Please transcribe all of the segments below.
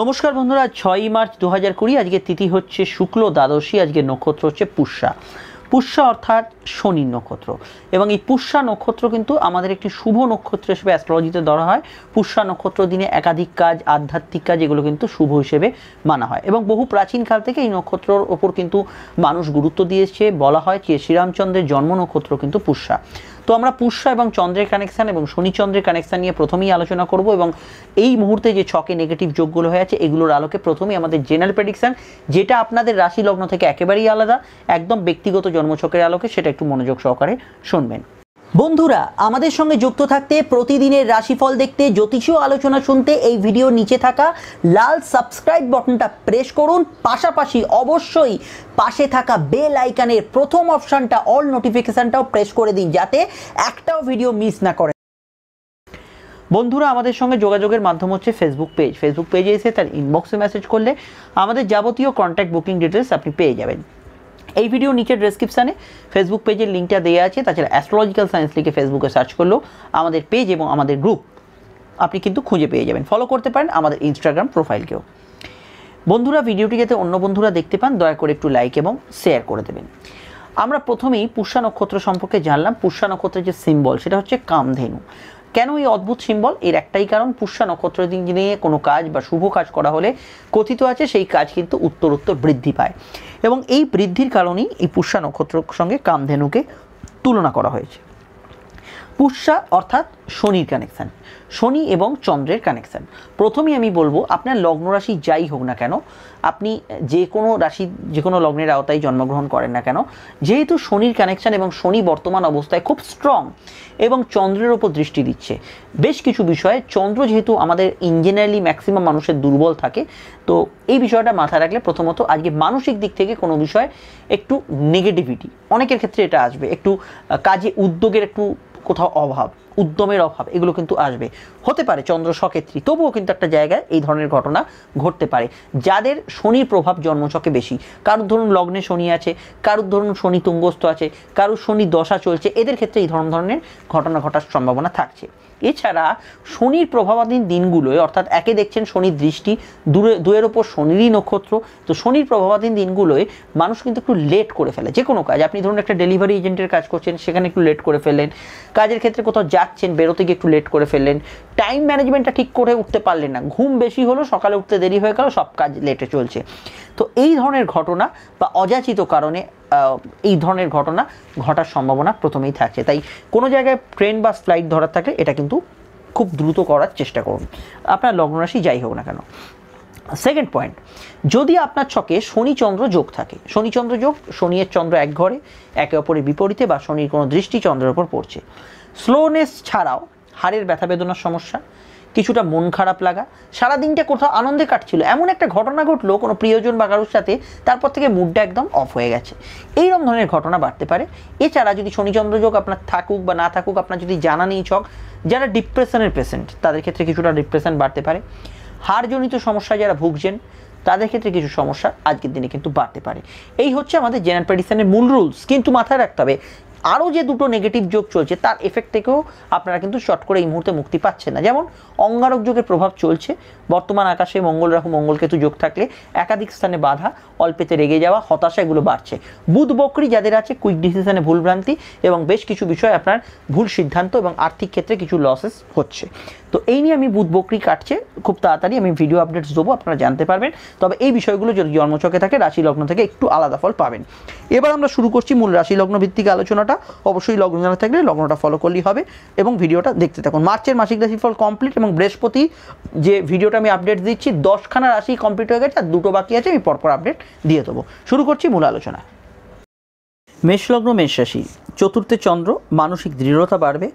নমস্কার বন্ধুরা ছয়ই মার্চ দু হাজার কুড়ি আজকে তিথি হচ্ছে শুক্ল দ্বাদশী আজকে নক্ষত্র হচ্ছে পুষ্যা পুষ্যা অর্থাৎ শনি নক্ষত্র এবং এই পুষ্যা নক্ষত্র কিন্তু আমাদের একটি শুভ নক্ষত্র হিসেবে অ্যাস্ট্রোলজিতে ধরা হয় পুষ্যা নক্ষত্র দিনে একাধিক কাজ আধ্যাত্মিক কাজ এগুলো কিন্তু শুভ হিসেবে মানা হয় এবং বহু প্রাচীনকাল থেকে এই নক্ষত্রর ওপর কিন্তু মানুষ গুরুত্ব দিয়েছে বলা হয় যে শ্রীরামচন্দ্রের জন্ম নক্ষত্র কিন্তু পুষ্যা তো আমরা পুষ্য এবং চন্দ্রের কানেকশান এবং শনিচন্দ্রের কানেকশান নিয়ে প্রথমেই আলোচনা করব এবং এই মুহূর্তে যে ছকে নেগেটিভ যোগগুলো হয়ে আছে এগুলোর আলোকে প্রথমেই আমাদের জেনারেল প্রেডিকশান যেটা আপনাদের রাশি লগ্ন থেকে একেবারেই আলাদা একদম ব্যক্তিগত জন্মছকের আলোকে সেটা একটু মনোযোগ সহকারে শুনবেন বন্ধুরা আমাদের সঙ্গে যুক্ত থাকতে প্রতিদিনের রাশিফল দেখতে জ্যোতিষীয় আলোচনা শুনতে এই ভিডিও নিচে থাকা লাল সাবস্ক্রাইব বাটনটা প্রেস করুন পাশাপাশি অবশ্যই পাশে থাকা বেল আইকানের প্রথম অপশানটা অল নোটিফিকেশানটাও প্রেস করে দিন যাতে একটাও ভিডিও মিস না করে বন্ধুরা আমাদের সঙ্গে যোগাযোগের মাধ্যম হচ্ছে ফেসবুক পেজ ফেসবুক পেজে এসে তার ইনবক্সে মেসেজ করলে আমাদের যাবতীয় কন্ট্যাক্ট বুকিং ডিটেলস আপনি পেয়ে যাবেন এই ভিডিও নিচের ডেসক্রিপশানে ফেসবুক পেজের লিঙ্কটা দেওয়া আছে তাছাড়া অ্যাস্ট্রোলজিক্যাল সায়েন্স লিখে ফেসবুকে সার্চ করলেও আমাদের পেজ এবং আমাদের গ্রুপ আপনি কিন্তু খুঁজে পেয়ে যাবেন ফলো করতে পারেন আমাদের ইনস্টাগ্রাম প্রোফাইলকেও বন্ধুরা ভিডিওটি যাতে অন্য বন্ধুরা দেখতে পান দয়া করে একটু লাইক এবং শেয়ার করে দেবেন আমরা প্রথমেই পুষ্যা নক্ষত্র সম্পর্কে জানলাম পুষ্যা নক্ষত্রের যে সিম্বল সেটা হচ্ছে কামধেনু কেন এই অদ্ভুত সিম্বল এর একটাই কারণ পুষ্যা নক্ষত্র নিয়ে কোনো কাজ বা শুভ কাজ করা হলে কথিত আছে সেই কাজ কিন্তু উত্তরোত্তর বৃদ্ধি পায় এবং এই বৃদ্ধির কারণেই এই পুষ্যা নক্ষত্রের সঙ্গে কামধেনুকে তুলনা করা হয়েছে পুষ্যা অর্থাৎ শনির কানেকশান শনি এবং চন্দ্রের কানেকশান প্রথমেই আমি বলবো আপনার লগ্ন রাশি যাই হোক না কেন আপনি যে কোনো রাশি যে কোনো লগ্নের আওতায় জন্মগ্রহণ করেন না কেন যেহেতু শনির কানেকশান এবং শনি বর্তমান অবস্থায় খুব স্ট্রং এবং চন্দ্রের ওপর দৃষ্টি দিচ্ছে বেশ কিছু বিষয়ে চন্দ্র যেহেতু আমাদের ইঞ্জিনিয়ারলি ম্যাক্সিমাম মানুষের দুর্বল থাকে তো এই বিষয়টা মাথায় রাখলে প্রথমত আজকে মানসিক দিক থেকে কোনো বিষয়ে একটু নেগেটিভিটি অনেকের ক্ষেত্রে এটা আসবে একটু কাজে উদ্যোগের একটু কোথাও অভাব উদ্যমের অভাব এগুলো কিন্তু আসবে হতে পারে চন্দ্র সক্ষেত্রী তবুও কিন্তু একটা জায়গায় এই ধরনের ঘটনা ঘটতে পারে যাদের শনির প্রভাব জন্মছকে বেশি কারোর ধরুন লগ্নে শনি আছে কারোর ধরুন শনি তুঙ্গস্থ আছে কারোর শনি দশা চলছে এদের ক্ষেত্রে এই ধরন ধরনের ঘটনা ঘটার সম্ভাবনা থাকছে এছাড়া শনির প্রভাবাধীন দিনগুলোয় অর্থাৎ একে দেখছেন শনির দৃষ্টি দূরে দুয়ের ওপর শনিরই নক্ষত্র তো শনির প্রভাবাধীন দিনগুলোয় মানুষ কিন্তু একটু লেট করে ফেলে যে কোনো কাজ আপনি ধরুন একটা ডেলিভারি এজেন্টের কাজ করছেন সেখানে একটু লেট করে ফেলেন কাজের ক্ষেত্রে কোথাও যা যাচ্ছেন বেরোতে গিয়ে একটু লেট করে ফেললেন টাইম ম্যানেজমেন্টটা ঠিক করে উঠতে পারলেন না ঘুম বেশি হলো সকালে উঠতে দেরি হয়ে গেল সব কাজ লেটে চলছে তো এই ধরনের ঘটনা বা অযাচিত কারণে এই ধরনের ঘটনা ঘটার সম্ভাবনা প্রথমেই থাকছে তাই কোনো জায়গায় ট্রেন বা ফ্লাইট ধরার থাকলে এটা কিন্তু খুব দ্রুত করার চেষ্টা করুন আপনার লগ্ন রাশি যাই হোক না কেন সেকেন্ড পয়েন্ট যদি আপনার ছকে শনিচন্দ্র যোগ থাকে শনিচন্দ্র যোগ শনি চন্দ্র এক ঘরে একে অপরের বিপরীতে বা শনির কোনো দৃষ্টি চন্দ্রের ওপর পড়ছে স্লোনেস ছাড়াও হাড়ের ব্যথা বেদনার সমস্যা কিছুটা মন খারাপ লাগা সারা দিনটা কোথাও আনন্দে কাটছিল এমন একটা ঘটনা ঘটলো কোনো প্রিয়জন বা কারোর সাথে তারপর থেকে মুডটা একদম অফ হয়ে গেছে এইরকম ধরনের ঘটনা বাড়তে পারে এছাড়া যদি যোগ আপনার থাকুক বা না থাকুক আপনার যদি জানা নেই চক যারা ডিপ্রেশনের পেশেন্ট তাদের ক্ষেত্রে কিছুটা ডিপ্রেশন বাড়তে পারে হাড়জনিত সমস্যা যারা ভুগছেন তাদের ক্ষেত্রে কিছু সমস্যা আজকের দিনে কিন্তু বাড়তে পারে এই হচ্ছে আমাদের জেনারেল প্রেডিশনের মূল রুলস কিন্তু মাথায় রাখতে হবে আরও যে দুটো নেগেটিভ যোগ চলছে তার এফেক্ট থেকেও আপনারা কিন্তু শর্ট করে এই মুহূর্তে মুক্তি পাচ্ছেন না যেমন অঙ্গারক যোগের প্রভাব চলছে বর্তমান আকাশে মঙ্গল রাহু মঙ্গলকেতু যোগ থাকলে একাধিক স্থানে বাধা অল্পেতে রেগে যাওয়া হতাশা এগুলো বাড়ছে বুধ বকরি যাদের আছে কুইক ডিসিশনে ভুলভ্রান্তি এবং বেশ কিছু বিষয় আপনার ভুল সিদ্ধান্ত এবং আর্থিক ক্ষেত্রে কিছু লসেস হচ্ছে তো এই নিয়ে আমি বুধ বকরি কাটছে খুব তাড়াতাড়ি আমি ভিডিও আপডেটস দেবো আপনারা জানতে পারবেন তবে এই বিষয়গুলো যদি জন্মচকে থাকে রাশি লগ্ন থেকে একটু আলাদা ফল পাবেন এবার আমরা শুরু করছি মূল রাশি লগ্ন ভিত্তিক আলোচনাটা অবশ্যই লগ্ন জানা থাকলে লগ্নটা ফলো করলেই হবে এবং ভিডিওটা দেখতে থাকুন মার্চের মাসিক রাশিফল কমপ্লিট এবং বৃহস্পতি যে ভিডিওটা আমি আপডেট দিচ্ছি দশখানা রাশি কমপ্লিট হয়ে গেছে আর দুটো বাকি আছে আমি পরপর আপডেট দিয়ে দেবো শুরু করছি মূল আলোচনা মেষলগ্ন মেষ রাশি চতুর্থে চন্দ্র মানসিক দৃঢ়তা বাড়বে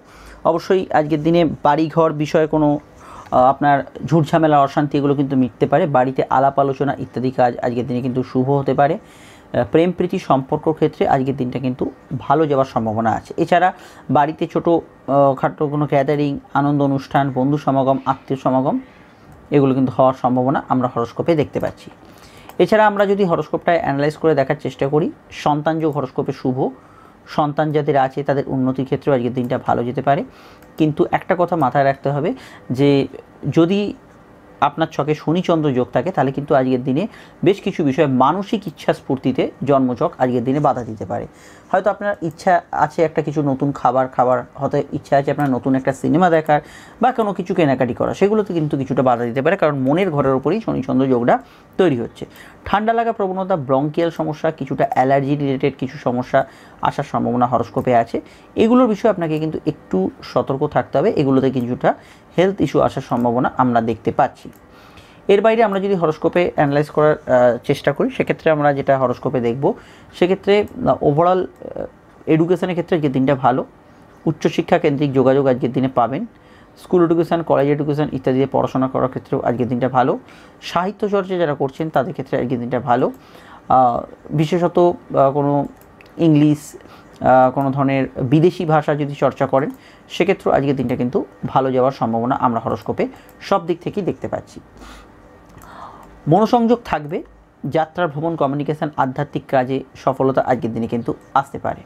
অবশ্যই আজকের দিনে বাড়িঘর বিষয়ে কোনো আপনার ঝুটঝামেলা অশান্তি এগুলো কিন্তু মিটতে পারে বাড়িতে আলাপ আলোচনা ইত্যাদি কাজ আজকের দিনে কিন্তু শুভ হতে পারে প্রেম প্রীতি সম্পর্ক ক্ষেত্রে আজকের দিনটা কিন্তু ভালো যাওয়ার সম্ভাবনা আছে এছাড়া বাড়িতে ছোটো খাটো কোনো গ্যাদারিং আনন্দ অনুষ্ঠান বন্ধু সমাগম আত্মীয় সমাগম এগুলো কিন্তু হওয়ার সম্ভাবনা আমরা হরস্কোপে দেখতে পাচ্ছি এছাড়া আমরা যদি হরস্কোপটা অ্যানালাইজ করে দেখার চেষ্টা করি যোগ হরস্কোপে শুভ সন্তান যাদের আছে তাদের উন্নতির ক্ষেত্রেও আজকের দিনটা ভালো যেতে পারে কিন্তু একটা কথা মাথায় রাখতে হবে যে যদি আপনার ছকে শনিচন্দ্র যোগ থাকে তাহলে কিন্তু আজকের দিনে বেশ কিছু বিষয়ে মানসিক ইচ্ছা স্ফূর্তিতে জন্মচক আজকের দিনে বাধা দিতে পারে হয়তো আপনার ইচ্ছা আছে একটা কিছু নতুন খাবার খাবার হয়তো ইচ্ছা আছে আপনার নতুন একটা সিনেমা দেখার বা কোনো কিছু কেনাকাটি করা সেগুলোতে কিন্তু কিছুটা বাধা দিতে পারে কারণ মনের ঘরের ওপরেই শনিচন্দ্র যোগটা তৈরি হচ্ছে ঠান্ডা লাগা প্রবণতা ব্রঙ্কিয়াল সমস্যা কিছুটা অ্যালার্জি রিলেটেড কিছু সমস্যা আসার সম্ভাবনা হরস্কোপে আছে এগুলোর বিষয়ে আপনাকে কিন্তু একটু সতর্ক থাকতে হবে এগুলোতে কিছুটা হেলথ ইস্যু আসার সম্ভাবনা আমরা দেখতে পাচ্ছি এর বাইরে আমরা যদি হরস্কোপে অ্যানালাইজ করার চেষ্টা করি সেক্ষেত্রে আমরা যেটা হরস্কোপে দেখব সেক্ষেত্রে ওভারঅল এডুকেশনের ক্ষেত্রে যে দিনটা ভালো উচ্চশিক্ষা কেন্দ্রিক যোগাযোগ আজকের দিনে পাবেন স্কুল এডুকেশান কলেজ এডুকেশান ইত্যাদিতে পড়াশোনা করার ক্ষেত্রেও আজকের দিনটা ভালো সাহিত্য চর্চা যারা করছেন তাদের ক্ষেত্রে আজকের দিনটা ভালো বিশেষত কোনো ইংলিশ কোনো ধরনের বিদেশি ভাষা যদি চর্চা করেন সেক্ষেত্রেও আজকের দিনটা কিন্তু ভালো যাওয়ার সম্ভাবনা আমরা হরস্কোপে সব দিক থেকেই দেখতে পাচ্ছি মনোসংযোগ থাকবে যাত্রার ভ্রমণ কমিউনিকেশান আধ্যাত্মিক কাজে সফলতা আজকের দিনে কিন্তু আসতে পারে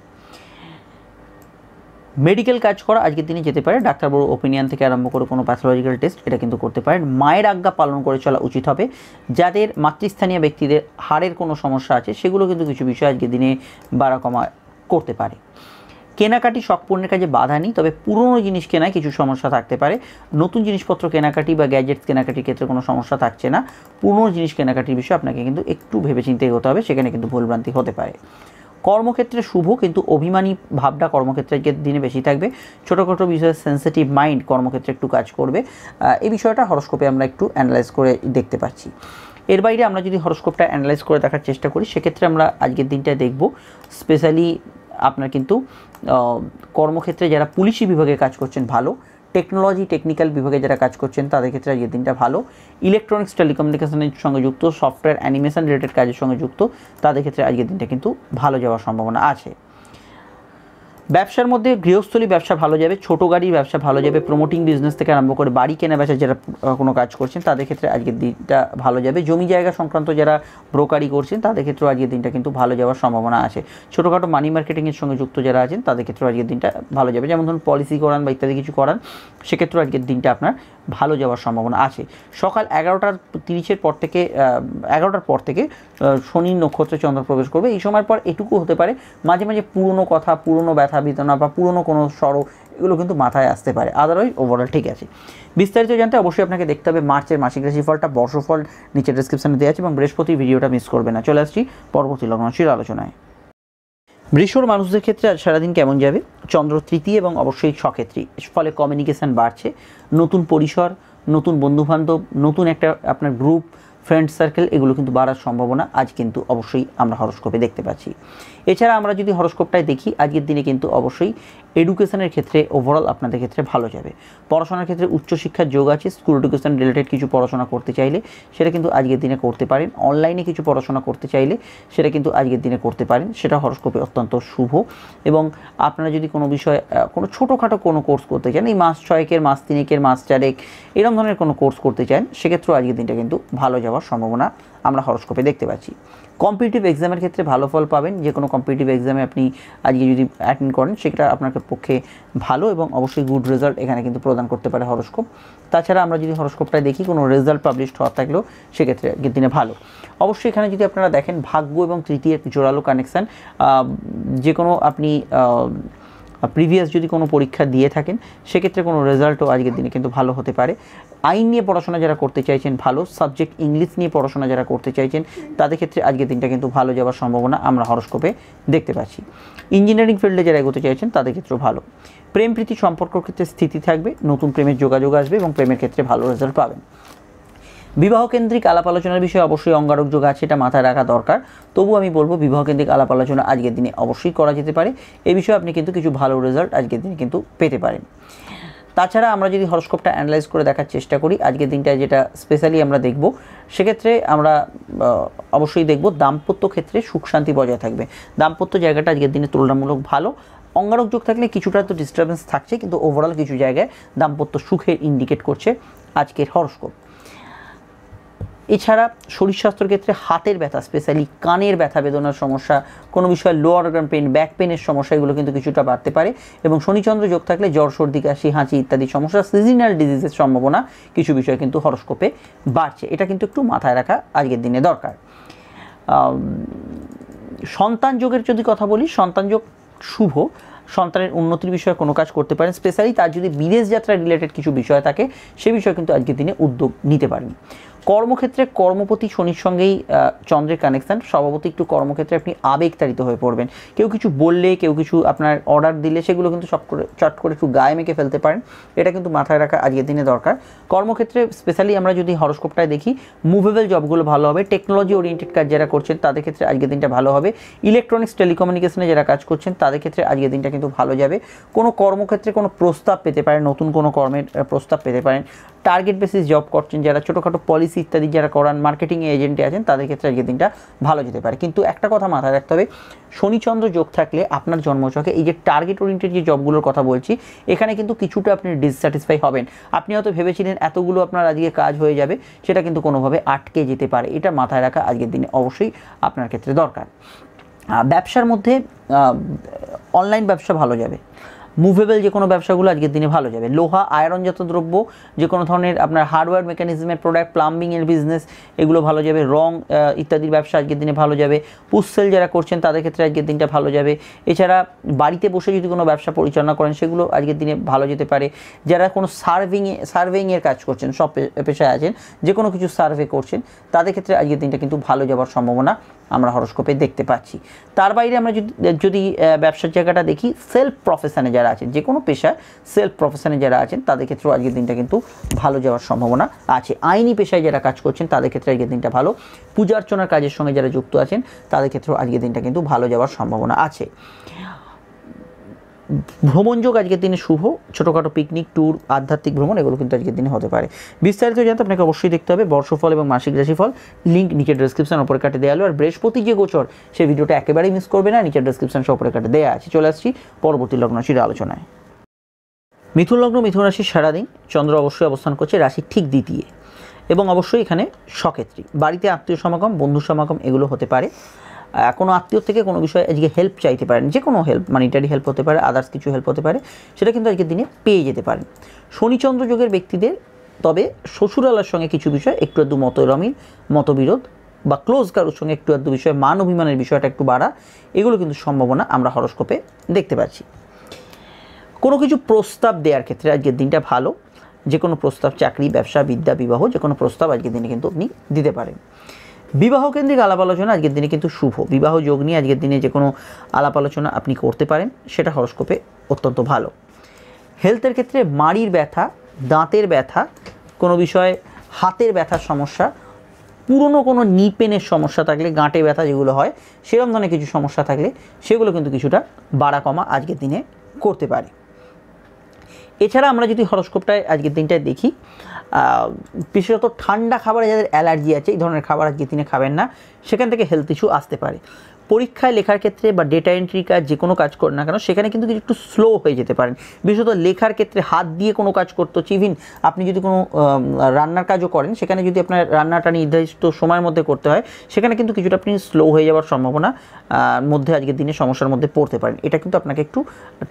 মেডিকেল কাজ করা আজকের দিনে যেতে পারে ডাক্তারবাবু ওপিনিয়ন থেকে আরম্ভ করে কোনো প্যাথোলজিক্যাল টেস্ট এটা কিন্তু করতে পারেন মায়ের আজ্ঞা পালন করে চলা উচিত হবে যাদের মাতৃস্থানীয় ব্যক্তিদের হাড়ের কোনো সমস্যা আছে সেগুলো কিন্তু কিছু বিষয় আজকের দিনে বাড়া কমা করতে পারে কেনাকাটি শখপূর্ণের কাজে বাধা নেই তবে পুরনো জিনিস কেনায় কিছু সমস্যা থাকতে পারে নতুন জিনিসপত্র কেনাকাটি বা গ্যাজেটস কেনাকাটির ক্ষেত্রে কোনো সমস্যা থাকছে না পুরনো জিনিস কেনাকাটির বিষয়ে আপনাকে কিন্তু একটু ভেবেচিন্তে এগোতে হবে সেখানে কিন্তু ভুলভ্রান্তি হতে পারে কর্মক্ষেত্রে শুভ কিন্তু অভিমানী ভাবটা কর্মক্ষেত্রের দিনে বেশি থাকবে ছোটোখাটো বিষয়ে সেন্সিটিভ মাইন্ড কর্মক্ষেত্রে একটু কাজ করবে এই বিষয়টা হরস্কোপে আমরা একটু অ্যানালাইজ করে দেখতে পাচ্ছি এর বাইরে আমরা যদি হরস্কোপটা অ্যানালাইজ করে দেখার চেষ্টা করি সেক্ষেত্রে আমরা আজকের দিনটা দেখব স্পেশালি আপনার কিন্তু কর্মক্ষেত্রে যারা পুলিশি বিভাগে কাজ করছেন ভালো টেকনোলজি টেকনিক্যাল বিভাগে যারা কাজ করছেন তাদের ক্ষেত্রে আজকের দিনটা ভালো ইলেকট্রনিক্স টেলিকমিউনিকেশনের সঙ্গে যুক্ত সফটওয়্যার অ্যানিমেশন রিলেটেড কাজের সঙ্গে যুক্ত তাদের ক্ষেত্রে আজকের দিনটা কিন্তু ভালো যাওয়ার সম্ভাবনা আছে ব্যবসার মধ্যে গৃহস্থলী ব্যবসা ভালো যাবে ছোট গাড়ির ব্যবসা ভালো যাবে প্রমোটিং বিজনেস থেকে আরম্ভ করে বাড়ি কেনা বেচা যারা কোনো কাজ করছেন তাদের ক্ষেত্রে আজকের দিনটা ভালো যাবে জমি জায়গা সংক্রান্ত যারা ব্রোকারি করছেন তাদের ক্ষেত্রেও আজকের দিনটা কিন্তু ভালো যাওয়ার সম্ভাবনা আছে ছোটোখাটো মানি মার্কেটিংয়ের সঙ্গে যুক্ত যারা আছেন তাদের ক্ষেত্রেও আজকের দিনটা ভালো যাবে যেমন ধরুন পলিসি করান বা ইত্যাদি কিছু করান সেক্ষেত্রেও আজকের দিনটা আপনার ভালো যাওয়ার সম্ভাবনা আছে সকাল এগারোটার তিরিশের পর থেকে এগারোটার পর থেকে শনি নক্ষত্রে চন্দ্র প্রবেশ করবে এই সময়ের পর এটুকু হতে পারে মাঝে মাঝে পুরনো কথা পুরনো ব্যথা মাথা বিতনা বা পুরনো কোনো সড়ক এগুলো কিন্তু মাথায় আসতে পারে আদারওয়াইজ ওভারঅল ঠিক আছে বিস্তারিত জানতে অবশ্যই আপনাকে দেখতে হবে মার্চের মাসিক রাশিফলটা বর্ষফল নিচে ডিসক্রিপশানে দেওয়া আছে এবং বৃহস্পতি ভিডিওটা মিস করবে না চলে আসছি পরবর্তী লগ্নশীল আলোচনায় বৃষর মানুষদের ক্ষেত্রে আজ সারাদিন কেমন যাবে চন্দ্র তৃতীয় এবং অবশ্যই সক্ষেত্রী ফলে কমিউনিকেশান বাড়ছে নতুন পরিসর নতুন বন্ধুবান্ধব নতুন একটা আপনার গ্রুপ ফ্রেন্ড সার্কেল এগুলো কিন্তু বাড়ার সম্ভাবনা আজ কিন্তু অবশ্যই আমরা হরস্কোপে দেখতে পাচ্ছি এছাড়া আমরা যদি হরস্কোপটায় দেখি আজকের দিনে কিন্তু অবশ্যই এডুকেশনের ক্ষেত্রে ওভারঅল আপনাদের ক্ষেত্রে ভালো যাবে পড়াশোনার ক্ষেত্রে উচ্চশিক্ষার যোগ আছে স্কুল এডুকেশন রিলেটেড কিছু পড়াশোনা করতে চাইলে সেটা কিন্তু আজকের দিনে করতে পারেন অনলাইনে কিছু পড়াশোনা করতে চাইলে সেটা কিন্তু আজকের দিনে করতে পারেন সেটা হরস্কোপে অত্যন্ত শুভ এবং আপনারা যদি কোনো বিষয়ে কোনো ছোটোখাটো কোনো কোর্স করতে চান এই মাস ছয়েকের মাস তিনেকের মাস চারেক এরকম ধরনের কোনো কোর্স করতে চান সেক্ষেত্রেও আজকের দিনটা কিন্তু ভালো যাওয়ার সম্ভাবনা আমরা হরস্কোপে দেখতে পাচ্ছি কম্পিটিটিভ এক্সামের ক্ষেত্রে ভালো ফল পাবেন যে কোনো কম্পিটিটিভ এক্সামে আপনি আজকে যদি অ্যাটেন্ড করেন সেটা আপনার পক্ষে ভালো এবং অবশ্যই গুড রেজাল্ট এখানে কিন্তু প্রদান করতে পারে হরস্কোপ তাছাড়া আমরা যদি হরস্কোপটা দেখি কোনো রেজাল্ট পাবলিশড হওয়ার থাকলেও সেক্ষেত্রে দিনে ভালো অবশ্যই এখানে যদি আপনারা দেখেন ভাগ্য এবং তৃতীয় জোরালো কানেকশান যে কোনো আপনি প্রিভিয়াস যদি কোনো পরীক্ষা দিয়ে থাকেন সেক্ষেত্রে কোনো রেজাল্টও আজকের দিনে কিন্তু ভালো হতে পারে আইন নিয়ে পড়াশোনা যারা করতে চাইছেন ভালো সাবজেক্ট ইংলিশ নিয়ে পড়াশোনা যারা করতে চাইছেন তাদের ক্ষেত্রে আজকের দিনটা কিন্তু ভালো যাওয়ার সম্ভাবনা আমরা হরস্কোপে দেখতে পাচ্ছি ইঞ্জিনিয়ারিং ফিল্ডে যারা এগোতে চাইছেন তাদের ক্ষেত্রেও ভালো প্রেম প্রীতি সম্পর্ক ক্ষেত্রে স্থিতি থাকবে নতুন প্রেমের যোগাযোগ আসবে এবং প্রেমের ক্ষেত্রে ভালো রেজাল্ট পাবেন বিবাহ কেন্দ্রিক আলাপ আলোচনার বিষয়ে অবশ্যই অঙ্গারক যোগ আছে এটা মাথায় রাখা দরকার তবু আমি বলবো বিবাহ কেন্দ্রিক আলাপ আলোচনা আজকের দিনে অবশ্যই করা যেতে পারে এ বিষয়ে আপনি কিন্তু কিছু ভালো রেজাল্ট আজকের দিনে কিন্তু পেতে পারেন তাছাড়া আমরা যদি হরস্কোপটা অ্যানালাইজ করে দেখার চেষ্টা করি আজকের দিনটা যেটা স্পেশালি আমরা দেখব সেক্ষেত্রে আমরা অবশ্যই দেখব দাম্পত্য ক্ষেত্রে সুখ শান্তি বজায় থাকবে দাম্পত্য জায়গাটা আজকের দিনে তুলনামূলক ভালো অঙ্গারক যোগ থাকলে কিছুটা তো ডিস্টারবেন্স থাকছে কিন্তু ওভারঅল কিছু জায়গায় দাম্পত্য সুখের ইন্ডিকেট করছে আজকের হরস্কোপ এছাড়া শরীর স্বাস্থ্যের ক্ষেত্রে হাতের ব্যথা স্পেশালি কানের ব্যথা বেদনার সমস্যা কোনো বিষয়ে লোয়ার অর্গান পেন ব্যাক পেনের সমস্যা এগুলো কিন্তু কিছুটা বাড়তে পারে এবং শনিচন্দ্র যোগ থাকলে জ্বর সর্দি কাশি হাঁচি ইত্যাদি সমস্যা সিজনাল ডিজিজের সম্ভাবনা কিছু বিষয় কিন্তু হরস্কোপে বাড়ছে এটা কিন্তু একটু মাথায় রাখা আজকের দিনে দরকার সন্তান যোগের যদি কথা বলি সন্তান যোগ শুভ সন্তানের উন্নতির বিষয়ে কোনো কাজ করতে পারেন স্পেশালি তার যদি বিদেশ যাত্রা রিলেটেড কিছু বিষয় থাকে সে বিষয়ে কিন্তু আজকের দিনে উদ্যোগ নিতে পারেন কর্মক্ষেত্রে কর্মপতি শনির সঙ্গেই চন্দ্রের কানেকশান স্বভাবতই একটু কর্মক্ষেত্রে আপনি আবেগতাড়িত হয়ে পড়বেন কেউ কিছু বললে কেউ কিছু আপনার অর্ডার দিলে সেগুলো কিন্তু সব করে চট করে একটু গায়ে মেখে ফেলতে পারেন এটা কিন্তু মাথায় রাখা আজকের দিনে দরকার কর্মক্ষেত্রে স্পেশালি আমরা যদি হরস্কোপটায় দেখি মুভেবল জবগুলো ভালো হবে টেকনোলজি ওরিয়েন্টেড কাজ যারা করছেন তাদের ক্ষেত্রে আজকের দিনটা ভালো হবে ইলেকট্রনিক্স টেলিকমিউনিকেশনে যারা কাজ করছেন তাদের ক্ষেত্রে আজকের দিনটা কিন্তু ভালো যাবে কোনো কর্মক্ষেত্রে কোনো প্রস্তাব পেতে পারেন নতুন কোনো কর্মের প্রস্তাব পেতে পারেন টার্গেট বেসিস জব করছেন যারা ছোটোখাটো পলিসি ইত্যাদি যারা করান মার্কেটিং এজেন্টে আছেন তাদের ক্ষেত্রে আজকের দিনটা ভালো যেতে পারে কিন্তু একটা কথা মাথায় রাখতে হবে শনিচন্দ্র যোগ থাকলে আপনার জন্মচকে এই যে টার্গেট ওরিয়েন্টেড যে জবগুলোর কথা বলছি এখানে কিন্তু কিছুটা আপনি ডিসস্যাটিসফাই হবেন আপনি হয়তো ভেবেছিলেন এতগুলো আপনার আজকে কাজ হয়ে যাবে সেটা কিন্তু কোনোভাবে আটকে যেতে পারে এটা মাথায় রাখা আজকের দিনে অবশ্যই আপনার ক্ষেত্রে দরকার ব্যবসার মধ্যে অনলাইন ব্যবসা ভালো যাবে মুভেবল যে কোনো ব্যবসাগুলো আজকের দিনে ভালো যাবে লোহা আয়রনজাত দ্রব্য যে কোনো ধরনের আপনার হার্ডওয়্যার মেকানিজমের প্রোডাক্ট প্লাম্বিংয়ের বিজনেস এগুলো ভালো যাবে রং ইত্যাদির ব্যবসা আজকের দিনে ভালো যাবে পুসেল যারা করছেন তাদের ক্ষেত্রে আজকের দিনটা ভালো যাবে এছাড়া বাড়িতে বসে যদি কোনো ব্যবসা পরিচালনা করেন সেগুলো আজকের দিনে ভালো যেতে পারে যারা কোনো সার্ভিংয়ে সার্ভেইংয়ের কাজ করছেন সব পেশায় আছেন যে কোনো কিছু সার্ভে করছেন তাদের ক্ষেত্রে আজকের দিনটা কিন্তু ভালো যাওয়ার সম্ভাবনা আমরা হরস্কোপে দেখতে পাচ্ছি তার বাইরে আমরা যদি যদি ব্যবসার জায়গাটা দেখি সেলফ প্রফেশানে যারা আছেন যে কোনো পেশায় সেলফ প্রফেশানে যারা আছেন তাদের ক্ষেত্রেও আজকের দিনটা কিন্তু ভালো যাওয়ার সম্ভাবনা আছে আইনি পেশায় যারা কাজ করছেন তাদের ক্ষেত্রে আজকের দিনটা ভালো পূজা অর্চনার কাজের সঙ্গে যারা যুক্ত আছেন তাদের ক্ষেত্রেও আজকের দিনটা কিন্তু ভালো যাওয়ার সম্ভাবনা আছে ভ্রমণযোগ আজকের দিনে শুভ ছোটোখাটো পিকনিক ট্যুর আধ্যাত্মিক ভ্রমণ এগুলো কিন্তু আজকের দিনে হতে পারে বিস্তারিত জানতে আপনাকে অবশ্যই দেখতে হবে বর্ষফল এবং মাসিক রাশিফল লিঙ্ক নিচের ডিসক্রিপশন ওপরে কাটে দেওয়া আর বৃহস্পতি যে গোচর সেই ভিডিওটা একেবারেই মিস করবে না নিচের ডিসক্রিপশন সপরে কাটে দেওয়া আছে চলে আসছি পরবর্তী লগ্নশীর আলোচনায় মিথুন লগ্ন মিথুন রাশির সারাদিন চন্দ্র অবশ্যই অবস্থান করছে রাশি ঠিক দ্বিতীয় এবং অবশ্যই এখানে সক্ষেত্রী বাড়িতে আত্মীয় সমাগম বন্ধু সমাগম এগুলো হতে পারে কোনো আত্মীয় থেকে কোনো বিষয়ে আজকে হেল্প চাইতে পারেন যে কোনো হেল্প মানিটারি হেল্প হতে পারে আদার্স কিছু হেল্প হতে পারে সেটা কিন্তু আজকের দিনে পেয়ে যেতে পারেন শনিচন্দ্র যুগের ব্যক্তিদের তবে শ্বশুরালার সঙ্গে কিছু বিষয় একটু আধটু মতরমিল মতবিরোধ বা ক্লোজ কারোর সঙ্গে একটু আধটু বিষয় মান অভিমানের বিষয়টা একটু বাড়া এগুলো কিন্তু সম্ভাবনা আমরা হরস্কোপে দেখতে পাচ্ছি কোনো কিছু প্রস্তাব দেওয়ার ক্ষেত্রে আজকের দিনটা ভালো যে কোনো প্রস্তাব চাকরি ব্যবসা বিদ্যা বিবাহ যে কোনো প্রস্তাব আজকের দিনে কিন্তু আপনি দিতে পারেন বিবাহ কেন্দ্রিক আলাপ আলোচনা আজকের দিনে কিন্তু শুভ বিবাহ যোগ নিয়ে আজকের দিনে যে কোনো আলাপ আলোচনা আপনি করতে পারেন সেটা হরস্কোপে অত্যন্ত ভালো হেলথের ক্ষেত্রে মাড়ির ব্যথা দাঁতের ব্যথা কোনো বিষয়ে হাতের ব্যথার সমস্যা পুরনো কোনো নি পেনের সমস্যা থাকলে গাঁটে ব্যথা যেগুলো হয় সেরকম ধরনের কিছু সমস্যা থাকলে সেগুলো কিন্তু কিছুটা বাড়া কমা আজকের দিনে করতে পারে এছাড়া আমরা যদি হরস্কোপটায় আজকের দিনটায় দেখি বিশেষত ঠান্ডা খাবারে যাদের অ্যালার্জি আছে এই ধরনের খাবার আজকে দিনে খাবেন না সেখান থেকে হেলথ ইস্যু আসতে পারে পরীক্ষায় লেখার ক্ষেত্রে বা ডেটা এন্ট্রি কাজ যে কোনো কাজ করেন না কেন সেখানে কিন্তু কিছু একটু স্লো হয়ে যেতে পারেন বিশেষত লেখার ক্ষেত্রে হাত দিয়ে কোনো কাজ করতে হচ্ছে ইভিন আপনি যদি কোনো রান্নার কাজও করেন সেখানে যদি আপনার রান্নাটা নির্ধারিত সময়ের মধ্যে করতে হয় সেখানে কিন্তু কিছুটা আপনি স্লো হয়ে যাওয়ার সম্ভাবনা মধ্যে আজকের দিনে সমস্যার মধ্যে পড়তে পারেন এটা কিন্তু আপনাকে একটু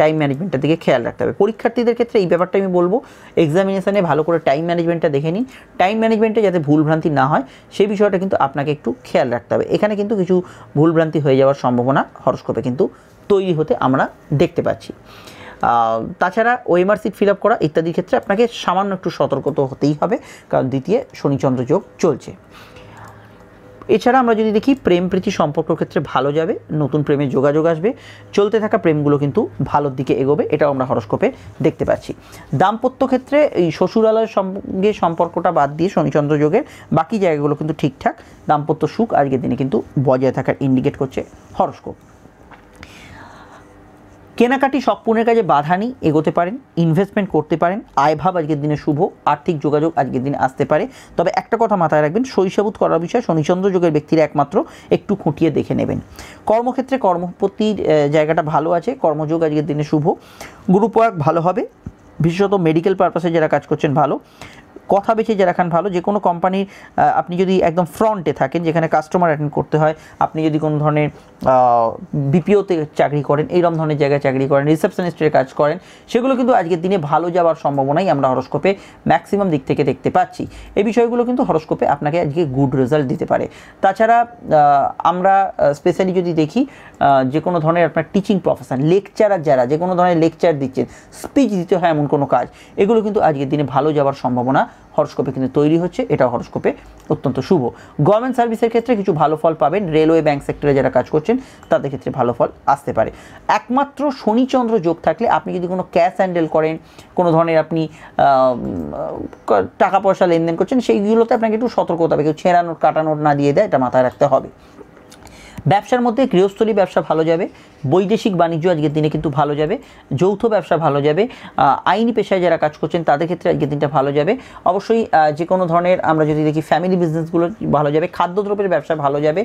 টাইম ম্যানেজমেন্টের দিকে খেয়াল রাখতে হবে পরীক্ষার্থীদের ক্ষেত্রে এই ব্যাপারটা আমি বলবো এক্সামিনেশানে ভালো করে টাইম ম্যানেজমেন্টটা দেখে নিন টাইম ম্যানেজমেন্টে যাতে ভুলভ্রান্তি না হয় সেই বিষয়টা কিন্তু আপনাকে একটু খেয়াল রাখতে হবে এখানে কিন্তু কিছু ভুলভ্রান্তি হয়ে যাওয়ার সম্ভাবনা হরস্কোপে কিন্তু তৈরি হতে আমরা দেখতে পাচ্ছি তাছাড়া ওএমআর সিট ফিল আপ করা ইত্যাদির ক্ষেত্রে আপনাকে সামান্য একটু সতর্কত হতেই হবে কারণ দ্বিতীয় শনিচন্দ্র যোগ চলছে এছাড়া আমরা যদি দেখি প্রেম প্রীতি সম্পর্ক ক্ষেত্রে ভালো যাবে নতুন প্রেমের যোগাযোগ আসবে চলতে থাকা প্রেমগুলো কিন্তু ভালোর দিকে এগোবে এটাও আমরা হরস্কোপে দেখতে পাচ্ছি দাম্পত্য ক্ষেত্রে এই শ্বশুরালয়ের সঙ্গে সম্পর্কটা বাদ দিয়ে শনিচন্দ্র যোগের বাকি জায়গাগুলো কিন্তু ঠিকঠাক দাম্পত্য সুখ আজকের দিনে কিন্তু বজায় থাকার ইন্ডিকেট করছে হরস্কোপ কেনাকাটি শখ কাজে বাধা নেই এগোতে পারেন ইনভেস্টমেন্ট করতে পারেন আয়ভাব আজকের দিনে শুভ আর্থিক যোগাযোগ আজকের দিনে আসতে পারে তবে একটা কথা মাথায় রাখবেন শৈশবুত করার বিষয়ে শনিচন্দ্র যোগের ব্যক্তিরা একমাত্র একটু খুঁটিয়ে দেখে নেবেন কর্মক্ষেত্রে কর্মপতির জায়গাটা ভালো আছে কর্মযোগ আজকের দিনে শুভ গ্রুপ ওয়ার্ক ভালো হবে বিশেষত মেডিকেল পারপাসে যারা কাজ করছেন ভালো কথা বেছে যারা খান ভালো যে কোনো কোম্পানির আপনি যদি একদম ফ্রন্টে থাকেন যেখানে কাস্টমার অ্যাটেন্ড করতে হয় আপনি যদি কোনো ধরনের বিপিওতে চাকরি করেন এইরকম ধরনের জায়গায় চাকরি করেন রিসেপশনিস্টের কাজ করেন সেগুলো কিন্তু আজকের দিনে ভালো যাওয়ার সম্ভাবনাই আমরা হরস্কোপে ম্যাক্সিমাম দিক থেকে দেখতে পাচ্ছি এই বিষয়গুলো কিন্তু হরস্কোপে আপনাকে আজকে গুড রেজাল্ট দিতে পারে তাছাড়া আমরা স্পেশালি যদি দেখি যে কোনো ধরনের আপনার টিচিং প্রফেশন লেকচারার যারা যে কোনো ধরনের লেকচার দিচ্ছেন স্পিচ দিতে হয় এমন কোনো কাজ এগুলো কিন্তু আজকের দিনে ভালো যাওয়ার সম্ভাবনা হরস্কোপে কিন্তু তৈরি হচ্ছে এটা হরস্কোপে অত্যন্ত শুভ গভর্নমেন্ট সার্ভিসের ক্ষেত্রে কিছু ভালো ফল পাবেন রেলওয়ে ব্যাংক সেক্টরে যারা কাজ করছেন তাদের ক্ষেত্রে ভালো ফল আসতে পারে একমাত্র শনিচন্দ্র যোগ থাকলে আপনি যদি কোনো ক্যাশ হ্যান্ডেল করেন কোনো ধরনের আপনি টাকা পয়সা লেনদেন করছেন সেইগুলোতে আপনাকে একটু সতর্ক হতে হবে কেউ ছেঁড়ানোর কাটানোর না দিয়ে দেয় এটা মাথায় রাখতে হবে ব্যবসার মধ্যে গৃহস্থলী ব্যবসা ভালো যাবে বৈদেশিক বাণিজ্য আজকের দিনে কিন্তু ভালো যাবে যৌথ ব্যবসা ভালো যাবে আইনি পেশায় যারা কাজ করছেন তাদের ক্ষেত্রে আজকের দিনটা ভালো যাবে অবশ্যই যে কোনো ধরনের আমরা যদি দেখি ফ্যামিলি বিজনেসগুলো ভালো যাবে খাদ্যদ্রব্যের ব্যবসা ভালো যাবে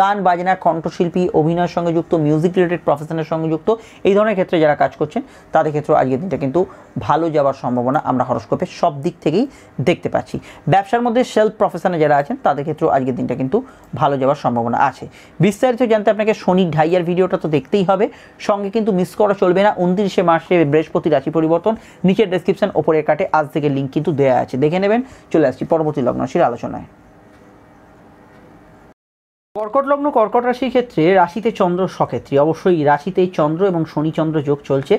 গান বাজনা কণ্ঠশিল্পী অভিনয়ের সঙ্গে যুক্ত মিউজিক রিলেটেড প্রফেশনের সঙ্গে যুক্ত এই ধরনের ক্ষেত্রে যারা কাজ করছেন তাদের ক্ষেত্রেও আজকের দিনটা কিন্তু ভালো যাওয়ার সম্ভাবনা আমরা হরস্কোপে সব দিক থেকেই দেখতে পাচ্ছি ব্যবসার মধ্যে সেলফ প্রফেশনে যারা আছেন তাদের ক্ষেত্রেও আজকের দিনটা কিন্তু ভালো যাওয়ার সম্ভাবনা আছে বিস্তারিত জানতে আপনাকে শনি ঢাইয়ার ভিডিওটা তো দেখতেই হবে সঙ্গে কিন্তু মিস করা চলবে না উনত্রিশে মার্চে বৃহস্পতি রাশি পরিবর্তন নিচের ডেসক্রিপশান ওপরের কাটে আজ থেকে লিঙ্ক কিন্তু দেওয়া আছে দেখে নেবেন চলে আসছি পরবর্তী লগ্নশীর আলোচনায় কর্কট লগ্ন কর্কট রাশির ক্ষেত্রে রাশিতে চন্দ্র সক্ষেত্রী অবশ্যই রাশিতে চন্দ্র এবং শনিচন্দ্র যোগ চলছে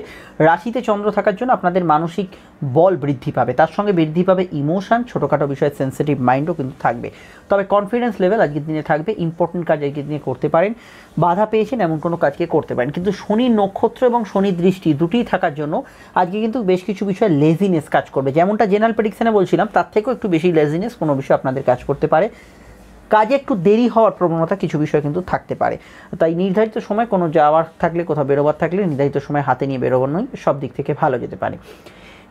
রাশিতে চন্দ্র থাকার জন্য আপনাদের মানসিক বল বৃদ্ধি পাবে তার সঙ্গে বৃদ্ধি পাবে ইমোশান ছোটোখাটো বিষয়ে সেন্সিটিভ মাইন্ডও কিন্তু থাকবে তবে কনফিডেন্স লেভেল আজকের দিনে থাকবে ইম্পর্টেন্ট কাজ আজকের দিনে করতে পারেন বাধা পেয়েছেন এমন কোনো কাজকে করতে পারেন কিন্তু শনি নক্ষত্র এবং শনি দৃষ্টি দুটি থাকার জন্য আজকে কিন্তু বেশ কিছু বিষয়ে লেজিনেস কাজ করবে যেমনটা জেনারেল প্রেডিকশানে বলছিলাম তার থেকেও একটু বেশি লেজিনেস কোনো বিষয়ে আপনাদের কাজ করতে পারে কাজে একটু দেরি হওয়ার প্রবণতা কিছু বিষয় কিন্তু থাকতে পারে তাই নির্ধারিত সময় কোনো যাওয়ার থাকলে কোথাও বেরোবার থাকলে নির্ধারিত সময় হাতে নিয়ে নয় সব দিক থেকে ভালো যেতে পারে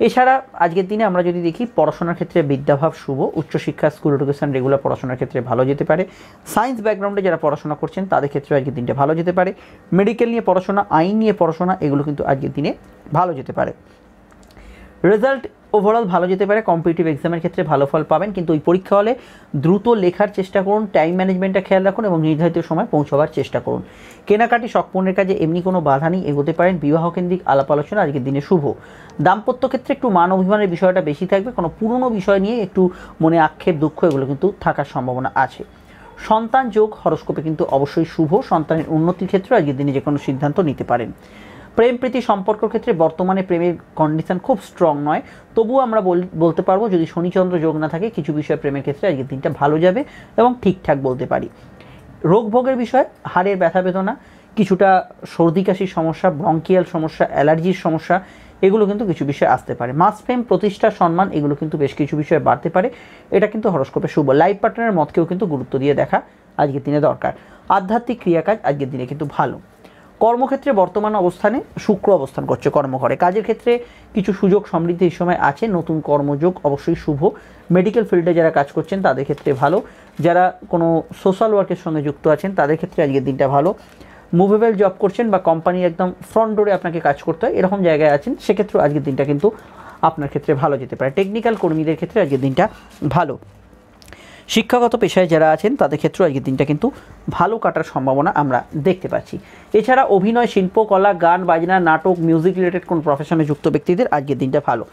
এছাড়া আজকের দিনে আমরা যদি দেখি পড়াশোনার ক্ষেত্রে বিদ্যাভাব শুভ উচ্চশিক্ষা স্কুল এডুকেশন রেগুলার পড়াশোনার ক্ষেত্রে ভালো যেতে পারে সায়েন্স ব্যাকগ্রাউন্ডে যারা পড়াশোনা করছেন তাদের ক্ষেত্রে আজকের দিনটা ভালো যেতে পারে মেডিকেল নিয়ে পড়াশোনা আইন নিয়ে পড়াশোনা এগুলো কিন্তু আজকের দিনে ভালো যেতে পারে রেজাল্ট ওভারঅল ভালো যেতে পারে কম্পিটিটিভ এক্সামের ক্ষেত্রে ভালো ফল পাবেন কিন্তু ওই পরীক্ষা হলে দ্রুত লেখার চেষ্টা করুন টাইম ম্যানেজমেন্টটা খেয়াল রাখুন এবং নির্ধারিত সময় পৌঁছবার চেষ্টা করুন কেনাকাটি সকপণের কাজে এমনি কোনো বাধা নেই এগোতে পারেন বিবাহ কেন্দ্রিক আলাপ আলোচনা আজকের দিনে শুভ দাম্পত্য ক্ষেত্রে একটু মান অভিমানের বিষয়টা বেশি থাকবে কোনো পুরনো বিষয় নিয়ে একটু মনে আক্ষেপ দুঃখ এগুলো কিন্তু থাকার সম্ভাবনা আছে সন্তান যোগ হরস্কোপে কিন্তু অবশ্যই শুভ সন্তানের উন্নতির ক্ষেত্রে আজকের দিনে যে কোনো সিদ্ধান্ত নিতে পারেন প্রেম প্রীতি সম্পর্কর ক্ষেত্রে বর্তমানে প্রেমের কন্ডিশন খুব স্ট্রং নয় তবুও আমরা বলতে পারবো যদি শনিচন্দ্র যোগ না থাকে কিছু বিষয়ে প্রেমের ক্ষেত্রে আজকের দিনটা ভালো যাবে এবং ঠিকঠাক বলতে পারি রোগভোগের বিষয় হাড়ের ব্যথা বেদনা কিছুটা সর্দি কাশির সমস্যা ব্রঙ্কিয়াল সমস্যা অ্যালার্জির সমস্যা এগুলো কিন্তু কিছু বিষয় আসতে পারে মাস ফেম প্রতিষ্ঠা সম্মান এগুলো কিন্তু বেশ কিছু বিষয়ে বাড়তে পারে এটা কিন্তু হরস্কোপে শুভ লাইফ পার্টনারের মতকেও কিন্তু গুরুত্ব দিয়ে দেখা আজকের দিনে দরকার আধ্যাত্মিক ক্রিয়াকাজ আজকের দিনে কিন্তু ভালো কর্মক্ষেত্রে বর্তমান অবস্থানে শুক্র অবস্থান করছে কর্মঘরে কাজের ক্ষেত্রে কিছু সুযোগ সমৃদ্ধি এই সময় আছে নতুন কর্মযোগ অবশ্যই শুভ মেডিকেল ফিল্ডে যারা কাজ করছেন তাদের ক্ষেত্রে ভালো যারা কোনো সোশ্যাল ওয়ার্কের সঙ্গে যুক্ত আছেন তাদের ক্ষেত্রে আজকের দিনটা ভালো মুভেবল জব করছেন বা কোম্পানির একদম ফ্রন্ট ডোরে আপনাকে কাজ করতে হয় এরকম জায়গায় আছেন সেক্ষেত্রেও আজকের দিনটা কিন্তু আপনার ক্ষেত্রে ভালো যেতে পারে টেকনিক্যাল কর্মীদের ক্ষেত্রে আজকের দিনটা ভালো শিক্ষাগত পেশায় যারা আছেন তাদের ক্ষেত্রে আজকের দিনটা কিন্তু ভালো কাটার সম্ভাবনা আমরা দেখতে পাচ্ছি এছাড়া অভিনয় শিল্পকলা গান বাজনা নাটক মিউজিক রিলেটেড কোন প্রফেশনে যুক্ত ব্যক্তিদের আজকের দিনটা ভালো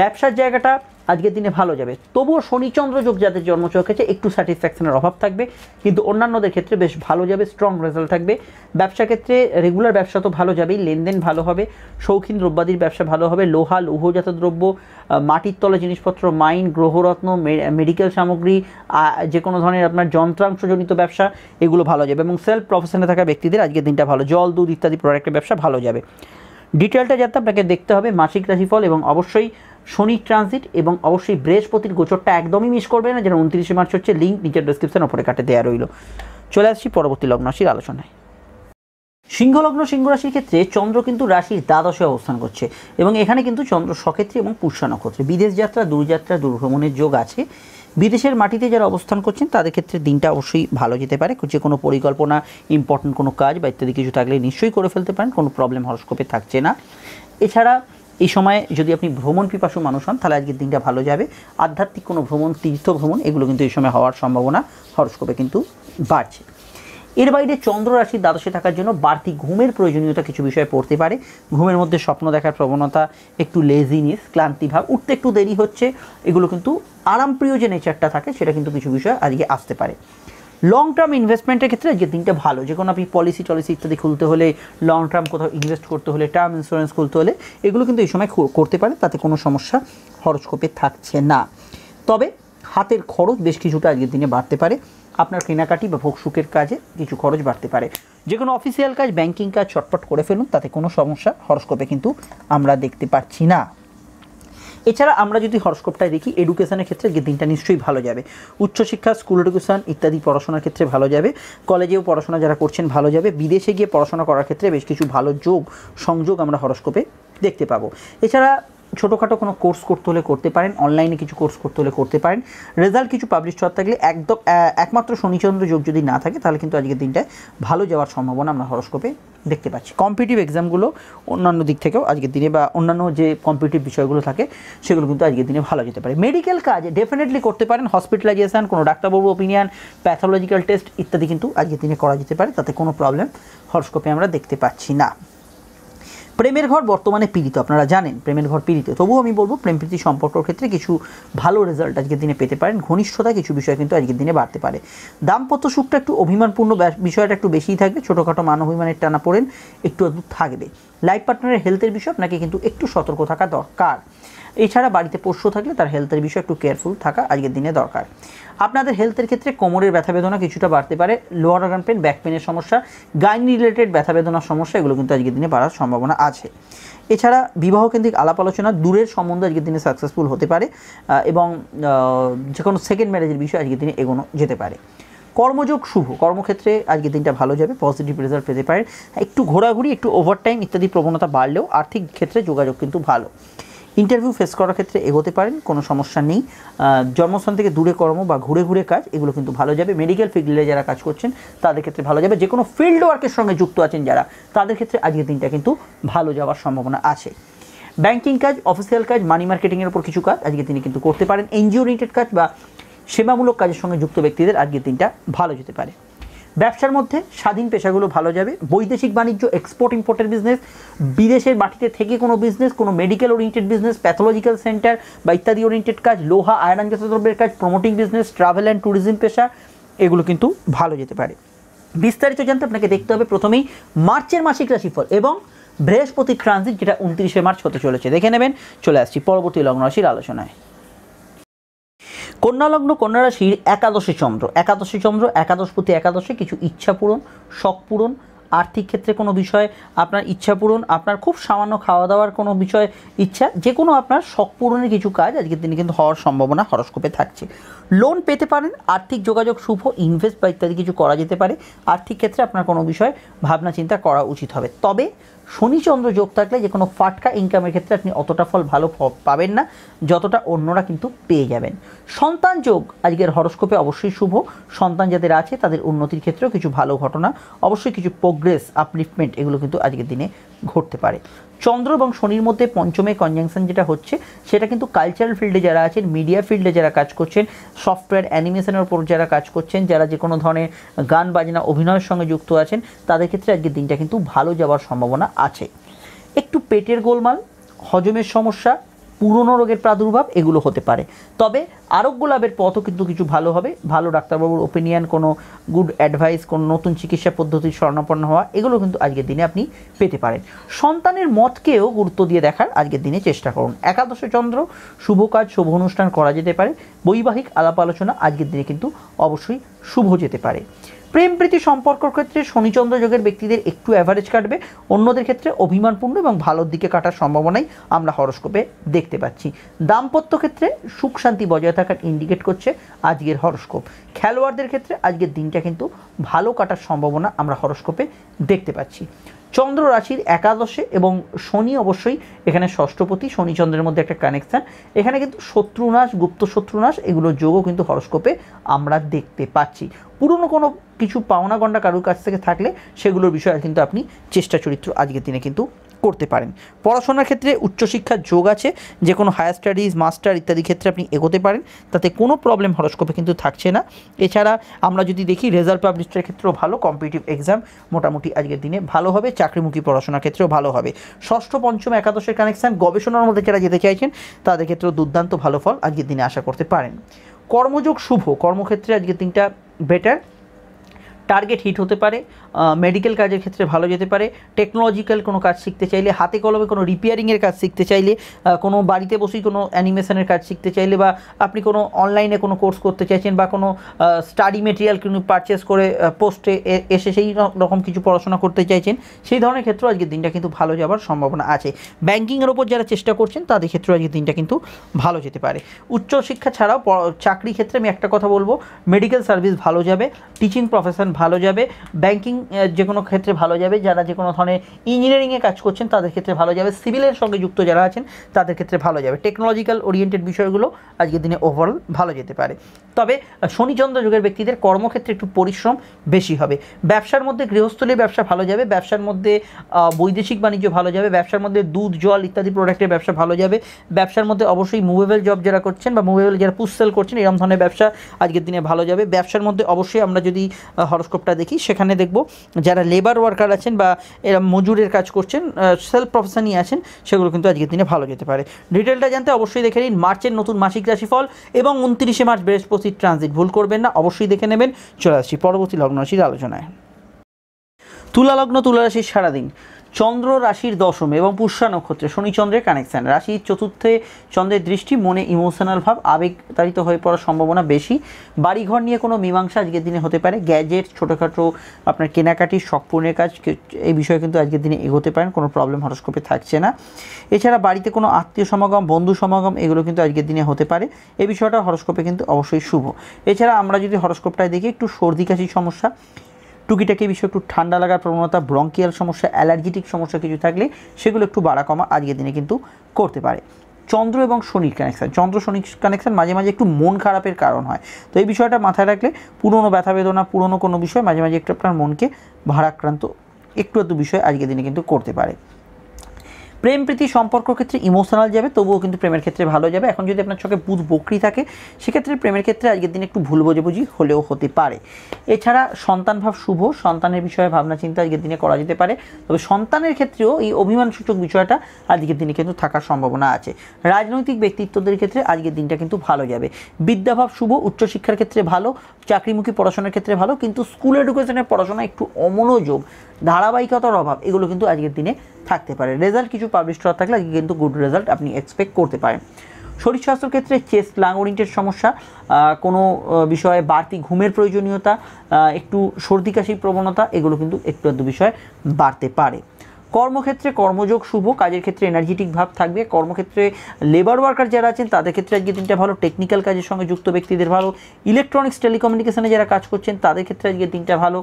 ব্যবসার জায়গাটা আজকের দিনে ভালো যাবে তবুও শনিচন্দ্র যোগ যাদের জন্ম আছে একটু স্যাটিসফ্যাকশনের অভাব থাকবে কিন্তু অন্যান্যদের ক্ষেত্রে বেশ ভালো যাবে স্ট্রং রেজাল্ট থাকবে ব্যবসা ক্ষেত্রে রেগুলার ব্যবসা তো ভালো যাবেই লেনদেন ভালো হবে শৌখিন দ্রব্যাদির ব্যবসা ভালো হবে লোহা লৌহজাত দ্রব্য মাটির তলা জিনিসপত্র মাইন গ্রহরত্ন মেডিকেল সামগ্রী যে কোনো ধরনের আপনার যন্ত্রাংশজনিত ব্যবসা এগুলো ভালো যাবে এবং সেলফ প্রফেশনে থাকা ব্যক্তিদের আজকের দিনটা ভালো জল দুধ ইত্যাদি প্রোডাক্টের ব্যবসা ভালো যাবে ডিটেলটা যাতে আপনাকে দেখতে হবে মাসিক রাশিফল এবং অবশ্যই শনি ট্রানজিট এবং অবশ্যই বৃহস্পতির গোচরটা একদমই মিস করবে না যেন উনত্রিশে মার্চ হচ্ছে লিঙ্ক নিচের ডিসক্রিপশন ওপরে কাটে দেওয়া রইল চলে আসছি পরবর্তী লগ্নরাশির আলোচনায় সিংহলগ্ন সিংহ রাশির ক্ষেত্রে চন্দ্র কিন্তু রাশির দ্বাদশে অবস্থান করছে এবং এখানে কিন্তু চন্দ্র সক্ষেত্রে এবং পুষ্যা নক্ষত্রে বিদেশ যাত্রা দূরযাত্রা দুর্ভ্রমণের যোগ আছে বিদেশের মাটিতে যারা অবস্থান করছেন তাদের ক্ষেত্রে দিনটা অবশ্যই ভালো যেতে পারে যে কোনো পরিকল্পনা ইম্পর্টেন্ট কোনো কাজ বা ইত্যাদি কিছু থাকলে নিশ্চয়ই করে ফেলতে পারেন কোনো প্রবলেম হরস্কোপে থাকছে না এছাড়া এই সময় যদি আপনি ভ্রমণ পিপাসু মানুষ হন তাহলে আজকের দিনটা ভালো যাবে আধ্যাত্মিক কোনো ভ্রমণ তীর্থ ভ্রমণ এগুলো কিন্তু এই সময় হওয়ার সম্ভাবনা হরস্কোপে কিন্তু বাড়ছে এর বাইরে চন্দ্র রাশি দ্বাদশে থাকার জন্য বাড়তি ঘুমের প্রয়োজনীয়তা কিছু বিষয়ে পড়তে পারে ঘুমের মধ্যে স্বপ্ন দেখার প্রবণতা একটু লেজিনেস ক্লান্তিভাব উঠতে একটু দেরি হচ্ছে এগুলো কিন্তু আরামপ্রিয় যে নেচারটা থাকে সেটা কিন্তু কিছু বিষয় আজকে আসতে পারে লং টার্ম ইনভেস্টমেন্টের ক্ষেত্রে আজকের দিনটা ভালো যে কোনো আপনি পলিসি টলিসি ইত্যাদি খুলতে হলে লং টার্ম কোথাও ইনভেস্ট করতে হলে টার্ম ইন্স্যুরেন্স খুলতে হলে এগুলো কিন্তু এই সময় করতে পারে তাতে কোনো সমস্যা হরস্কোপে থাকছে না তবে হাতের খরচ বেশ কিছুটা আজকের দিনে বাড়তে পারে আপনার কেনাকাটি বা ভোগসুখের কাজে কিছু খরচ বাড়তে পারে যে কোনো অফিসিয়াল কাজ ব্যাংকিং কাজ ছটপট করে ফেলুন তাতে কোনো সমস্যা হরস্কোপে কিন্তু আমরা দেখতে পাচ্ছি না এছাড়া আমরা যদি হরস্কোপটায় দেখি এডুকেশনের ক্ষেত্রে দিনটা নিশ্চয়ই ভালো যাবে উচ্চশিক্ষা স্কুল এডুকেশন ইত্যাদি পড়াশোনার ক্ষেত্রে ভালো যাবে কলেজেও পড়াশোনা যারা করছেন ভালো যাবে বিদেশে গিয়ে পড়াশোনা করার ক্ষেত্রে বেশ কিছু ভালো যোগ সংযোগ আমরা হরস্কোপে দেখতে পাবো এছাড়া ছোটোখাটো কোনো কোর্স করতে হলে করতে পারেন অনলাইনে কিছু কোর্স করতে হলে করতে পারেন রেজাল্ট কিছু পাবলিশ হওয়ার থাকলে একদম একমাত্র শনিচন্দ্র যোগ যদি না থাকে তাহলে কিন্তু আজকের দিনটায় ভালো যাওয়ার সম্ভাবনা আমরা হরস্কোপে দেখতে পাচ্ছি কম্পিটিভ এক্সামগুলো অন্যান্য দিক থেকেও আজকের দিনে বা অন্যান্য যে কম্পিটিভ বিষয়গুলো থাকে সেগুলো কিন্তু আজকের দিনে ভালো যেতে পারে মেডিকেল কাজ ডেফিনেটলি করতে পারেন হসপিটালাইজেশান কোনো ডাক্তারবাবু অপিনিয়ন প্যাথোলজিক্যাল টেস্ট ইত্যাদি কিন্তু আজকের দিনে করা যেতে পারে তাতে কোনো প্রবলেম হরস্কোপে আমরা দেখতে পাচ্ছি না প্রেমের ঘর বর্তমানে পীড়িত আপনারা জানেন প্রেমের ঘর পীড়িত তবুও আমি বলবো প্রেম প্রীতি সম্পর্কর ক্ষেত্রে কিছু ভালো রেজাল্ট আজকের দিনে পেতে পারেন ঘনিষ্ঠতা কিছু বিষয় কিন্তু আজকের দিনে বাড়তে পারে দাম্পত্য সুখটা একটু অভিমানপূর্ণ বিষয়টা একটু বেশিই থাকবে ছোটোখাটো মান অভিমানের টানা পড়েন একটু থাকবে লাইফ পার্টনারের হেলথের বিষয়ে আপনাকে কিন্তু একটু সতর্ক থাকা দরকার এছাড়া বাড়িতে পোষ্য থাকলে তার হেলথের বিষয়ে একটু কেয়ারফুল থাকা আজকের দিনে দরকার আপনাদের হেলথের ক্ষেত্রে কোমরের ব্যথা বেদনা কিছুটা বাড়তে পারে লোয়ার অর্গান পেন ব্যাক পেনের সমস্যা গাইন রিলেটেড ব্যথা বেদনার সমস্যা এগুলো কিন্তু আজকের দিনে বাড়ার সম্ভাবনা আছে এছাড়া বিবাহ কেন্দ্রিক আলাপ আলোচনা দূরের সম্বন্ধে আজকের দিনে সাকসেসফুল হতে পারে এবং যে কোনো সেকেন্ড ম্যারেজের বিষয়ে আজকের দিনে এগোনো যেতে পারে কর্মযোগ শুভ কর্মক্ষেত্রে আজকে দিনটা ভালো যাবে পজিটিভ রেজাল্ট পেতে পারেন একটু ঘোরাঘুরি একটু ওভারটাইম ইত্যাদি প্রবণতা বাড়লেও আর্থিক ক্ষেত্রে যোগাযোগ কিন্তু ভালো ইন্টারভিউ ফেস করার ক্ষেত্রে এগোতে পারেন কোনো সমস্যা নেই জন্মস্থান থেকে দূরে কর্ম বা ঘুরে ঘুরে কাজ এগুলো কিন্তু ভালো যাবে মেডিকেল ফিল্ডে যারা কাজ করছেন তাদের ক্ষেত্রে ভালো যাবে যে কোনো ফিল্ড ওয়ার্কের সঙ্গে যুক্ত আছেন যারা তাদের ক্ষেত্রে আজকের দিনটা কিন্তু ভালো যাওয়ার সম্ভাবনা আছে ব্যাঙ্কিং কাজ অফিসিয়াল কাজ মানি মার্কেটিংয়ের উপর কিছু কাজ আজকে তিনি কিন্তু করতে পারেন এনজিও রিলেটেড কাজ বা সেবামূলক কাজের সঙ্গে যুক্ত ব্যক্তিদের আজকের দিনটা ভালো যেতে পারে ব্যবসার মধ্যে স্বাধীন পেশাগুলো ভালো যাবে বৈদেশিক বাণিজ্য এক্সপোর্ট ইম্পোর্টের বিজনেস বিদেশের মাটিতে থেকে কোনো বিজনেস কোনো medical oriented business pathological centre বা ইত্যাদি ওরিয়েন্টেড কাজ লোহা আয়রন জাতীয় কাজ promoting business travel and tourism পেশা এগুলো কিন্তু ভালো যেতে পারে বিস্তারিত জানতে আপনাকে দেখতে হবে প্রথমেই মার্চের মাসিক রাশিফল এবং বৃহস্পতি ট্রানজিট যেটা উনত্রিশে মার্চ হতে চলেছে দেখে নেবেন চলে আসছি পরবর্তী লগ্ন রাশির আলোচনায় কন্যালগ্ন কন্যারাশির একাদশী চন্দ্র একাদশী চন্দ্র একাদশ প্রতি একাদশে কিছু ইচ্ছা পূরণ শখ পূরণ আর্থিক ক্ষেত্রে কোনো বিষয়ে আপনার ইচ্ছা পূরণ আপনার খুব সামান্য খাওয়া দাওয়ার কোনো বিষয় ইচ্ছা যে কোনো আপনার শখ পূরণের কিছু কাজ আজকের দিনে কিন্তু হওয়ার সম্ভাবনা হরস্কোপে থাকছে লোন পেতে পারেন আর্থিক যোগাযোগ শুভ ইনভেস্ট বা ইত্যাদি কিছু করা যেতে পারে আর্থিক ক্ষেত্রে আপনার কোনো বিষয়ে ভাবনা চিন্তা করা উচিত হবে তবে শনিচন্দ্র যোগ থাকলে যে কোনো ফাটকা ইনকামের ক্ষেত্রে আপনি অতটা ফল ভালো পাবেন না যতটা অন্যরা কিন্তু পেয়ে যাবেন সন্তান যোগ আজকের হরস্কোপে অবশ্যই শুভ সন্তান যাদের আছে তাদের উন্নতির ক্ষেত্রেও কিছু ভালো ঘটনা অবশ্যই কিছু প্রোগ্রেস আপলিফমেন্ট এগুলো কিন্তু আজকের দিনে ঘটতে পারে চন্দ্র এবং শনির মধ্যে পঞ্চমে কনজাংশন যেটা হচ্ছে সেটা কিন্তু কালচারাল ফিল্ডে যারা আছেন মিডিয়া ফিল্ডে যারা কাজ করছেন সফটওয়্যার অ্যানিমেশনের ওপর যারা কাজ করছেন যারা যে কোনো ধরনের গান বাজনা অভিনয়ের সঙ্গে যুক্ত আছেন তাদের ক্ষেত্রে আজকের দিনটা কিন্তু ভালো যাওয়ার সম্ভাবনা আছে একটু পেটের গোলমাল হজমের সমস্যা পুরনো রোগের প্রাদুর্ভাব এগুলো হতে পারে তবে আরোগ্য লাভের পথও কিন্তু কিছু ভালো হবে ভালো ডাক্তারবাবুর ওপিনিয়ন কোনো গুড অ্যাডভাইস কোনো নতুন চিকিৎসা পদ্ধতির স্বর্ণাপন্ন হওয়া এগুলো কিন্তু আজকের দিনে আপনি পেতে পারেন সন্তানের মতকেও গুরুত্ব দিয়ে দেখার আজকের দিনে চেষ্টা করুন একাদশ চন্দ্র শুভ কাজ শুভ অনুষ্ঠান করা যেতে পারে বৈবাহিক আলাপ আলোচনা আজকের দিনে কিন্তু অবশ্যই শুভ যেতে পারে প্রেম প্রীতি সম্পর্কর ক্ষেত্রে শনিচন্দ্র যোগের ব্যক্তিদের একটু অ্যাভারেজ কাটবে অন্যদের ক্ষেত্রে অভিমানপূর্ণ এবং ভালোর দিকে কাটার সম্ভাবনাই আমরা হরস্কোপে দেখতে পাচ্ছি দাম্পত্য ক্ষেত্রে সুখ শান্তি বজায় থাকার ইন্ডিকেট করছে আজকের হরস্কোপ খেলোয়াড়দের ক্ষেত্রে আজকের দিনটা কিন্তু ভালো কাটার সম্ভাবনা আমরা হরস্কোপে দেখতে পাচ্ছি চন্দ্র রাশির একাদশে এবং শনি অবশ্যই এখানে ষষ্ঠপতি শনিচন্দ্রের মধ্যে একটা কানেকশান এখানে কিন্তু শত্রুনাশ গুপ্ত শত্রুনাশ এগুলো যোগও কিন্তু হরস্কোপে আমরা দেখতে পাচ্ছি পুরনো কোনো কিছু পাওনা গণ্ডা কারুর কাছ থেকে থাকলে সেগুলোর বিষয়ে কিন্তু আপনি চেষ্টা চরিত্র আজকের দিনে কিন্তু করতে পারেন পড়াশোনার ক্ষেত্রে উচ্চশিক্ষার যোগ আছে যে কোনো হায়ার স্টাডিজ মাস্টার ইত্যাদি ক্ষেত্রে আপনি এগোতে পারেন তাতে কোনো প্রবলেম হরস্কোপে কিন্তু থাকছে না এছাড়া আমরা যদি দেখি রেজাল্ট পাবলিশের ক্ষেত্রেও ভালো কম্পিটিভ এক্সাম মোটামুটি আজকের দিনে ভালো হবে চাকরিমুখী পড়াশোনার ক্ষেত্রেও ভালো হবে ষষ্ঠ পঞ্চম একাদশের কানেকশান গবেষণার মধ্যে যারা যেতে চাইছেন তাদের ক্ষেত্রেও দুর্দান্ত ভালো ফল আজকের দিনে আশা করতে পারেন কর্মযোগ শুভ কর্মক্ষেত্রে আজকের দিনটা বেটার টার্গেট হিট হতে পারে মেডিকেল কাজের ক্ষেত্রে ভালো যেতে পারে টেকনোলজিক্যাল কোনো কাজ শিখতে চাইলে হাতে কলমে কোনো রিপেয়ারিংয়ের কাজ শিখতে চাইলে কোনো বাড়িতে বসেই কোনো অ্যানিমেশনের কাজ শিখতে চাইলে বা আপনি কোনো অনলাইনে কোনো কোর্স করতে চাইছেন বা কোনো স্টাডি মেটেরিয়াল কিন্তু পারচেস করে পোস্টে এসে সেই রকম কিছু পড়াশোনা করতে চাইছেন সেই ধরনের ক্ষেত্রেও আজকের দিনটা কিন্তু ভালো যাওয়ার সম্ভাবনা আছে ব্যাঙ্কিংয়ের ওপর যারা চেষ্টা করছেন তাদের ক্ষেত্রেও আজকের দিনটা কিন্তু ভালো যেতে পারে উচ্চশিক্ষা ছাড়াও চাকরি ক্ষেত্রে আমি একটা কথা বলবো মেডিকেল সার্ভিস ভালো যাবে টিচিং প্রফেশন ভালো যাবে ব্যাংকিং যে কোনো ক্ষেত্রে ভালো যাবে যারা যে কোনো ধরনের ইঞ্জিনিয়ারিংয়ে কাজ করছেন তাদের ক্ষেত্রে ভালো যাবে সিভিলের সঙ্গে যুক্ত যারা আছেন তাদের ক্ষেত্রে ভালো যাবে টেকনোলজিক্যাল ওরিয়েন্টেড বিষয়গুলো আজকের দিনে ওভারঅল ভালো যেতে পারে তবে শনিচন্দ্র যুগের ব্যক্তিদের কর্মক্ষেত্রে একটু পরিশ্রম বেশি হবে ব্যবসার মধ্যে গৃহস্থলী ব্যবসা ভালো যাবে ব্যবসার মধ্যে বৈদেশিক বাণিজ্য ভালো যাবে ব্যবসার মধ্যে দুধ জল ইত্যাদি প্রোডাক্টের ব্যবসা ভালো যাবে ব্যবসার মধ্যে অবশ্যই মুভেবল জব যারা করছেন বা মুভেবল যারা পুস্তেল করছেন এরকম ধরনের ব্যবসা আজকের দিনে ভালো যাবে ব্যবসার মধ্যে অবশ্যই আমরা যদি হরস হরোস্কোপটা দেখি সেখানে দেখব যারা লেবার ওয়ার্কার আছেন বা এরা মজুরের কাজ করছেন সেলফ প্রফেশনই আছেন সেগুলো কিন্তু আজকের দিনে ভালো যেতে পারে ডিটেলটা জানতে অবশ্যই দেখে নিন মার্চের নতুন মাসিক রাশিফল এবং উনত্রিশে মার্চ বৃহস্পতির ট্রানজিট ভুল করবেন না অবশ্যই দেখে নেবেন চলে আসছি পরবর্তী লগ্ন রাশির আলোচনায় তুলা লগ্ন তুলা রাশির সারাদিন চন্দ্র রাশির দশমে এবং পুষ্যা নক্ষত্রে শনিচন্দ্রের কানেকশান রাশির চতুর্থে চন্দ্রের দৃষ্টি মনে ইমোশনাল ভাব আবেগতাড়িত হয়ে পড়ার সম্ভাবনা বেশি বাড়িঘর নিয়ে কোনো মীমাংসা আজকের দিনে হতে পারে গ্যাজেট ছোটোখাটো আপনার কেনাকাটি শখ পূর্ণের কাজ এই বিষয়ে কিন্তু আজকের দিনে এগোতে পারেন কোনো প্রবলেম হরস্কোপে থাকছে না এছাড়া বাড়িতে কোনো আত্মীয় সমাগম বন্ধু সমাগম এগুলো কিন্তু আজকের দিনে হতে পারে এই বিষয়টা হরস্কোপে কিন্তু অবশ্যই শুভ এছাড়া আমরা যদি হরস্কোপটায় দেখি একটু সর্দি কাশির সমস্যা টুকিটাকি বিষয়ে একটু ঠান্ডা লাগার প্রবণতা ব্রঙ্কিয়াল সমস্যা অ্যালার্জিটিক সমস্যা কিছু থাকলে সেগুলো একটু বাড়া কমা আজকের দিনে কিন্তু করতে পারে চন্দ্র এবং শনির কানেকশান চন্দ্র শনির কানেকশান মাঝে মাঝে একটু মন খারাপের কারণ হয় তো এই বিষয়টা মাথায় রাখলে পুরনো ব্যথা বেদনা পুরনো কোনো বিষয় মাঝে মাঝে একটু আপনার মনকে ভারাক্রান্ত একটু একটু বিষয় আজকের দিনে কিন্তু করতে পারে প্রেম প্রীতি সম্পর্ক ক্ষেত্রে ইমোশনাল যাবে তবুও কিন্তু প্রেমের ক্ষেত্রে ভালো যাবে এখন যদি আপনার চোখে বুধ বকরি থাকে সেক্ষেত্রে প্রেমের ক্ষেত্রে আজকের দিন একটু ভুল বোঝাবুঝি হলেও হতে পারে এছাড়া সন্তান ভাব শুভ সন্তানের বিষয়ে ভাবনা চিন্তা আজকের দিনে করা যেতে পারে তবে সন্তানের ক্ষেত্রেও এই অভিমানসূচক বিষয়টা আজকের দিনে কিন্তু থাকার সম্ভাবনা আছে রাজনৈতিক ব্যক্তিত্বদের ক্ষেত্রে আজকের দিনটা কিন্তু ভালো যাবে বিদ্যাভাব শুভ উচ্চশিক্ষার ক্ষেত্রে ভালো চাকরিমুখী পড়াশোনার ক্ষেত্রে ভালো কিন্তু স্কুল এডুকেশনের পড়াশোনা একটু অমনোযোগ ধারাবাহিকতার অভাব এগুলো কিন্তু আজকের দিনে থাকতে পারে রেজাল্ট কিছু পাবলিশ করা থাকলে কিন্তু গুড রেজাল্ট আপনি এক্সপেক্ট করতে পারেন শরীর স্বাস্থ্যের ক্ষেত্রে চেস্ট লাং সমস্যা কোনো বিষয়ে বাড়তি ঘুমের প্রয়োজনীয়তা একটু সর্দি কাশির প্রবণতা এগুলো কিন্তু একটু আধটু বিষয়ে বাড়তে পারে কর্মক্ষেত্রে কর্মযোগ শুভ কাজের ক্ষেত্রে এনার্জেটিক ভাব থাকবে কর্মক্ষেত্রে লেবার ওয়ার্কার যারা আছেন তাদের ক্ষেত্রে আজকে দিনটা ভালো টেকনিক্যাল কাজের সঙ্গে যুক্ত ব্যক্তিদের ভালো ইলেকট্রনিক্স টেলিকমিউনিকেশনে যারা কাজ করছেন তাদের ক্ষেত্রে আজকে দিনটা ভালো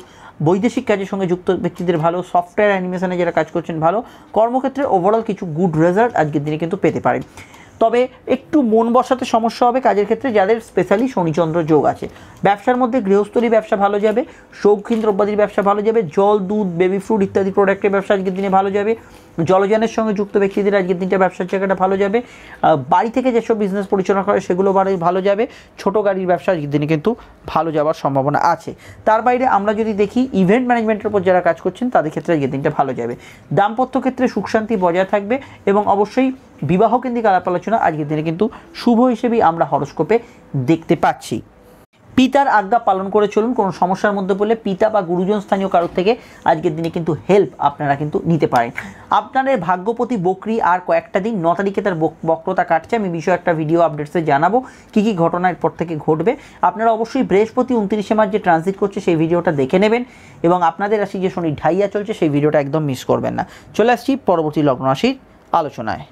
বৈদেশিক কাজের সঙ্গে যুক্ত ব্যক্তিদের ভালো সফটওয়্যার অ্যানিমেশনে যারা কাজ করছেন ভালো কর্মক্ষেত্রে ওভারঅল কিছু গুড রেজাল্ট আজকের দিনে কিন্তু পেতে পারেন তবে একটু মন বসাতে সমস্যা হবে কাজের ক্ষেত্রে যাদের স্পেশালি শনিচন্দ্র যোগ আছে ব্যবসার মধ্যে গৃহস্থলী ব্যবসা ভালো যাবে শৌখিন দ্রব্যাদির ব্যবসা ভালো যাবে জল দুধ বেবি ফ্রুট ইত্যাদি প্রোডাক্টের ব্যবসা আজকের দিনে ভালো যাবে জলযানের সঙ্গে যুক্ত ব্যক্তিদের আজকের দিনটা ব্যবসার জায়গাটা ভালো যাবে বাড়ি থেকে যেসব বিজনেস পরিচালনা করে সেগুলো বাড়ি ভালো যাবে ছোট গাড়ির ব্যবসা আজকের দিনে কিন্তু ভালো যাওয়ার সম্ভাবনা আছে তার বাইরে আমরা যদি দেখি ইভেন্ট ম্যানেজমেন্টের উপর যারা কাজ করছেন তাদের ক্ষেত্রে আজকের দিনটা ভালো যাবে দাম্পত্য ক্ষেত্রে সুখ শান্তি বজায় থাকবে এবং অবশ্যই বিবাহ কেন্দ্রিক আলাপ আলোচনা আজকের দিনে কিন্তু শুভ হিসেবেই আমরা হরস্কোপে দেখতে পাচ্ছি পিতার আজ্ঞা পালন করে চলুন কোনো সমস্যার মধ্যে পড়লে পিতা বা গুরুজন স্থানীয় কারোর থেকে আজকের দিনে কিন্তু হেল্প আপনারা কিন্তু নিতে পারেন আপনাদের ভাগ্যপতি বকরি আর কয়েকটা দিন ন তারিখে তার বক্রতা কাটছে আমি বিষয়ে একটা ভিডিও আপডেটসে জানাবো কী কী ঘটনা এরপর থেকে ঘটবে আপনারা অবশ্যই বৃহস্পতি উনত্রিশে মার্চ যে ট্রানজিট করছে সেই ভিডিওটা দেখে নেবেন এবং আপনাদের রাশি যে শনি ঢাইয়া চলছে সেই ভিডিওটা একদম মিস করবেন না চলে আসছি পরবর্তী লগ্ন রাশির আলোচনায়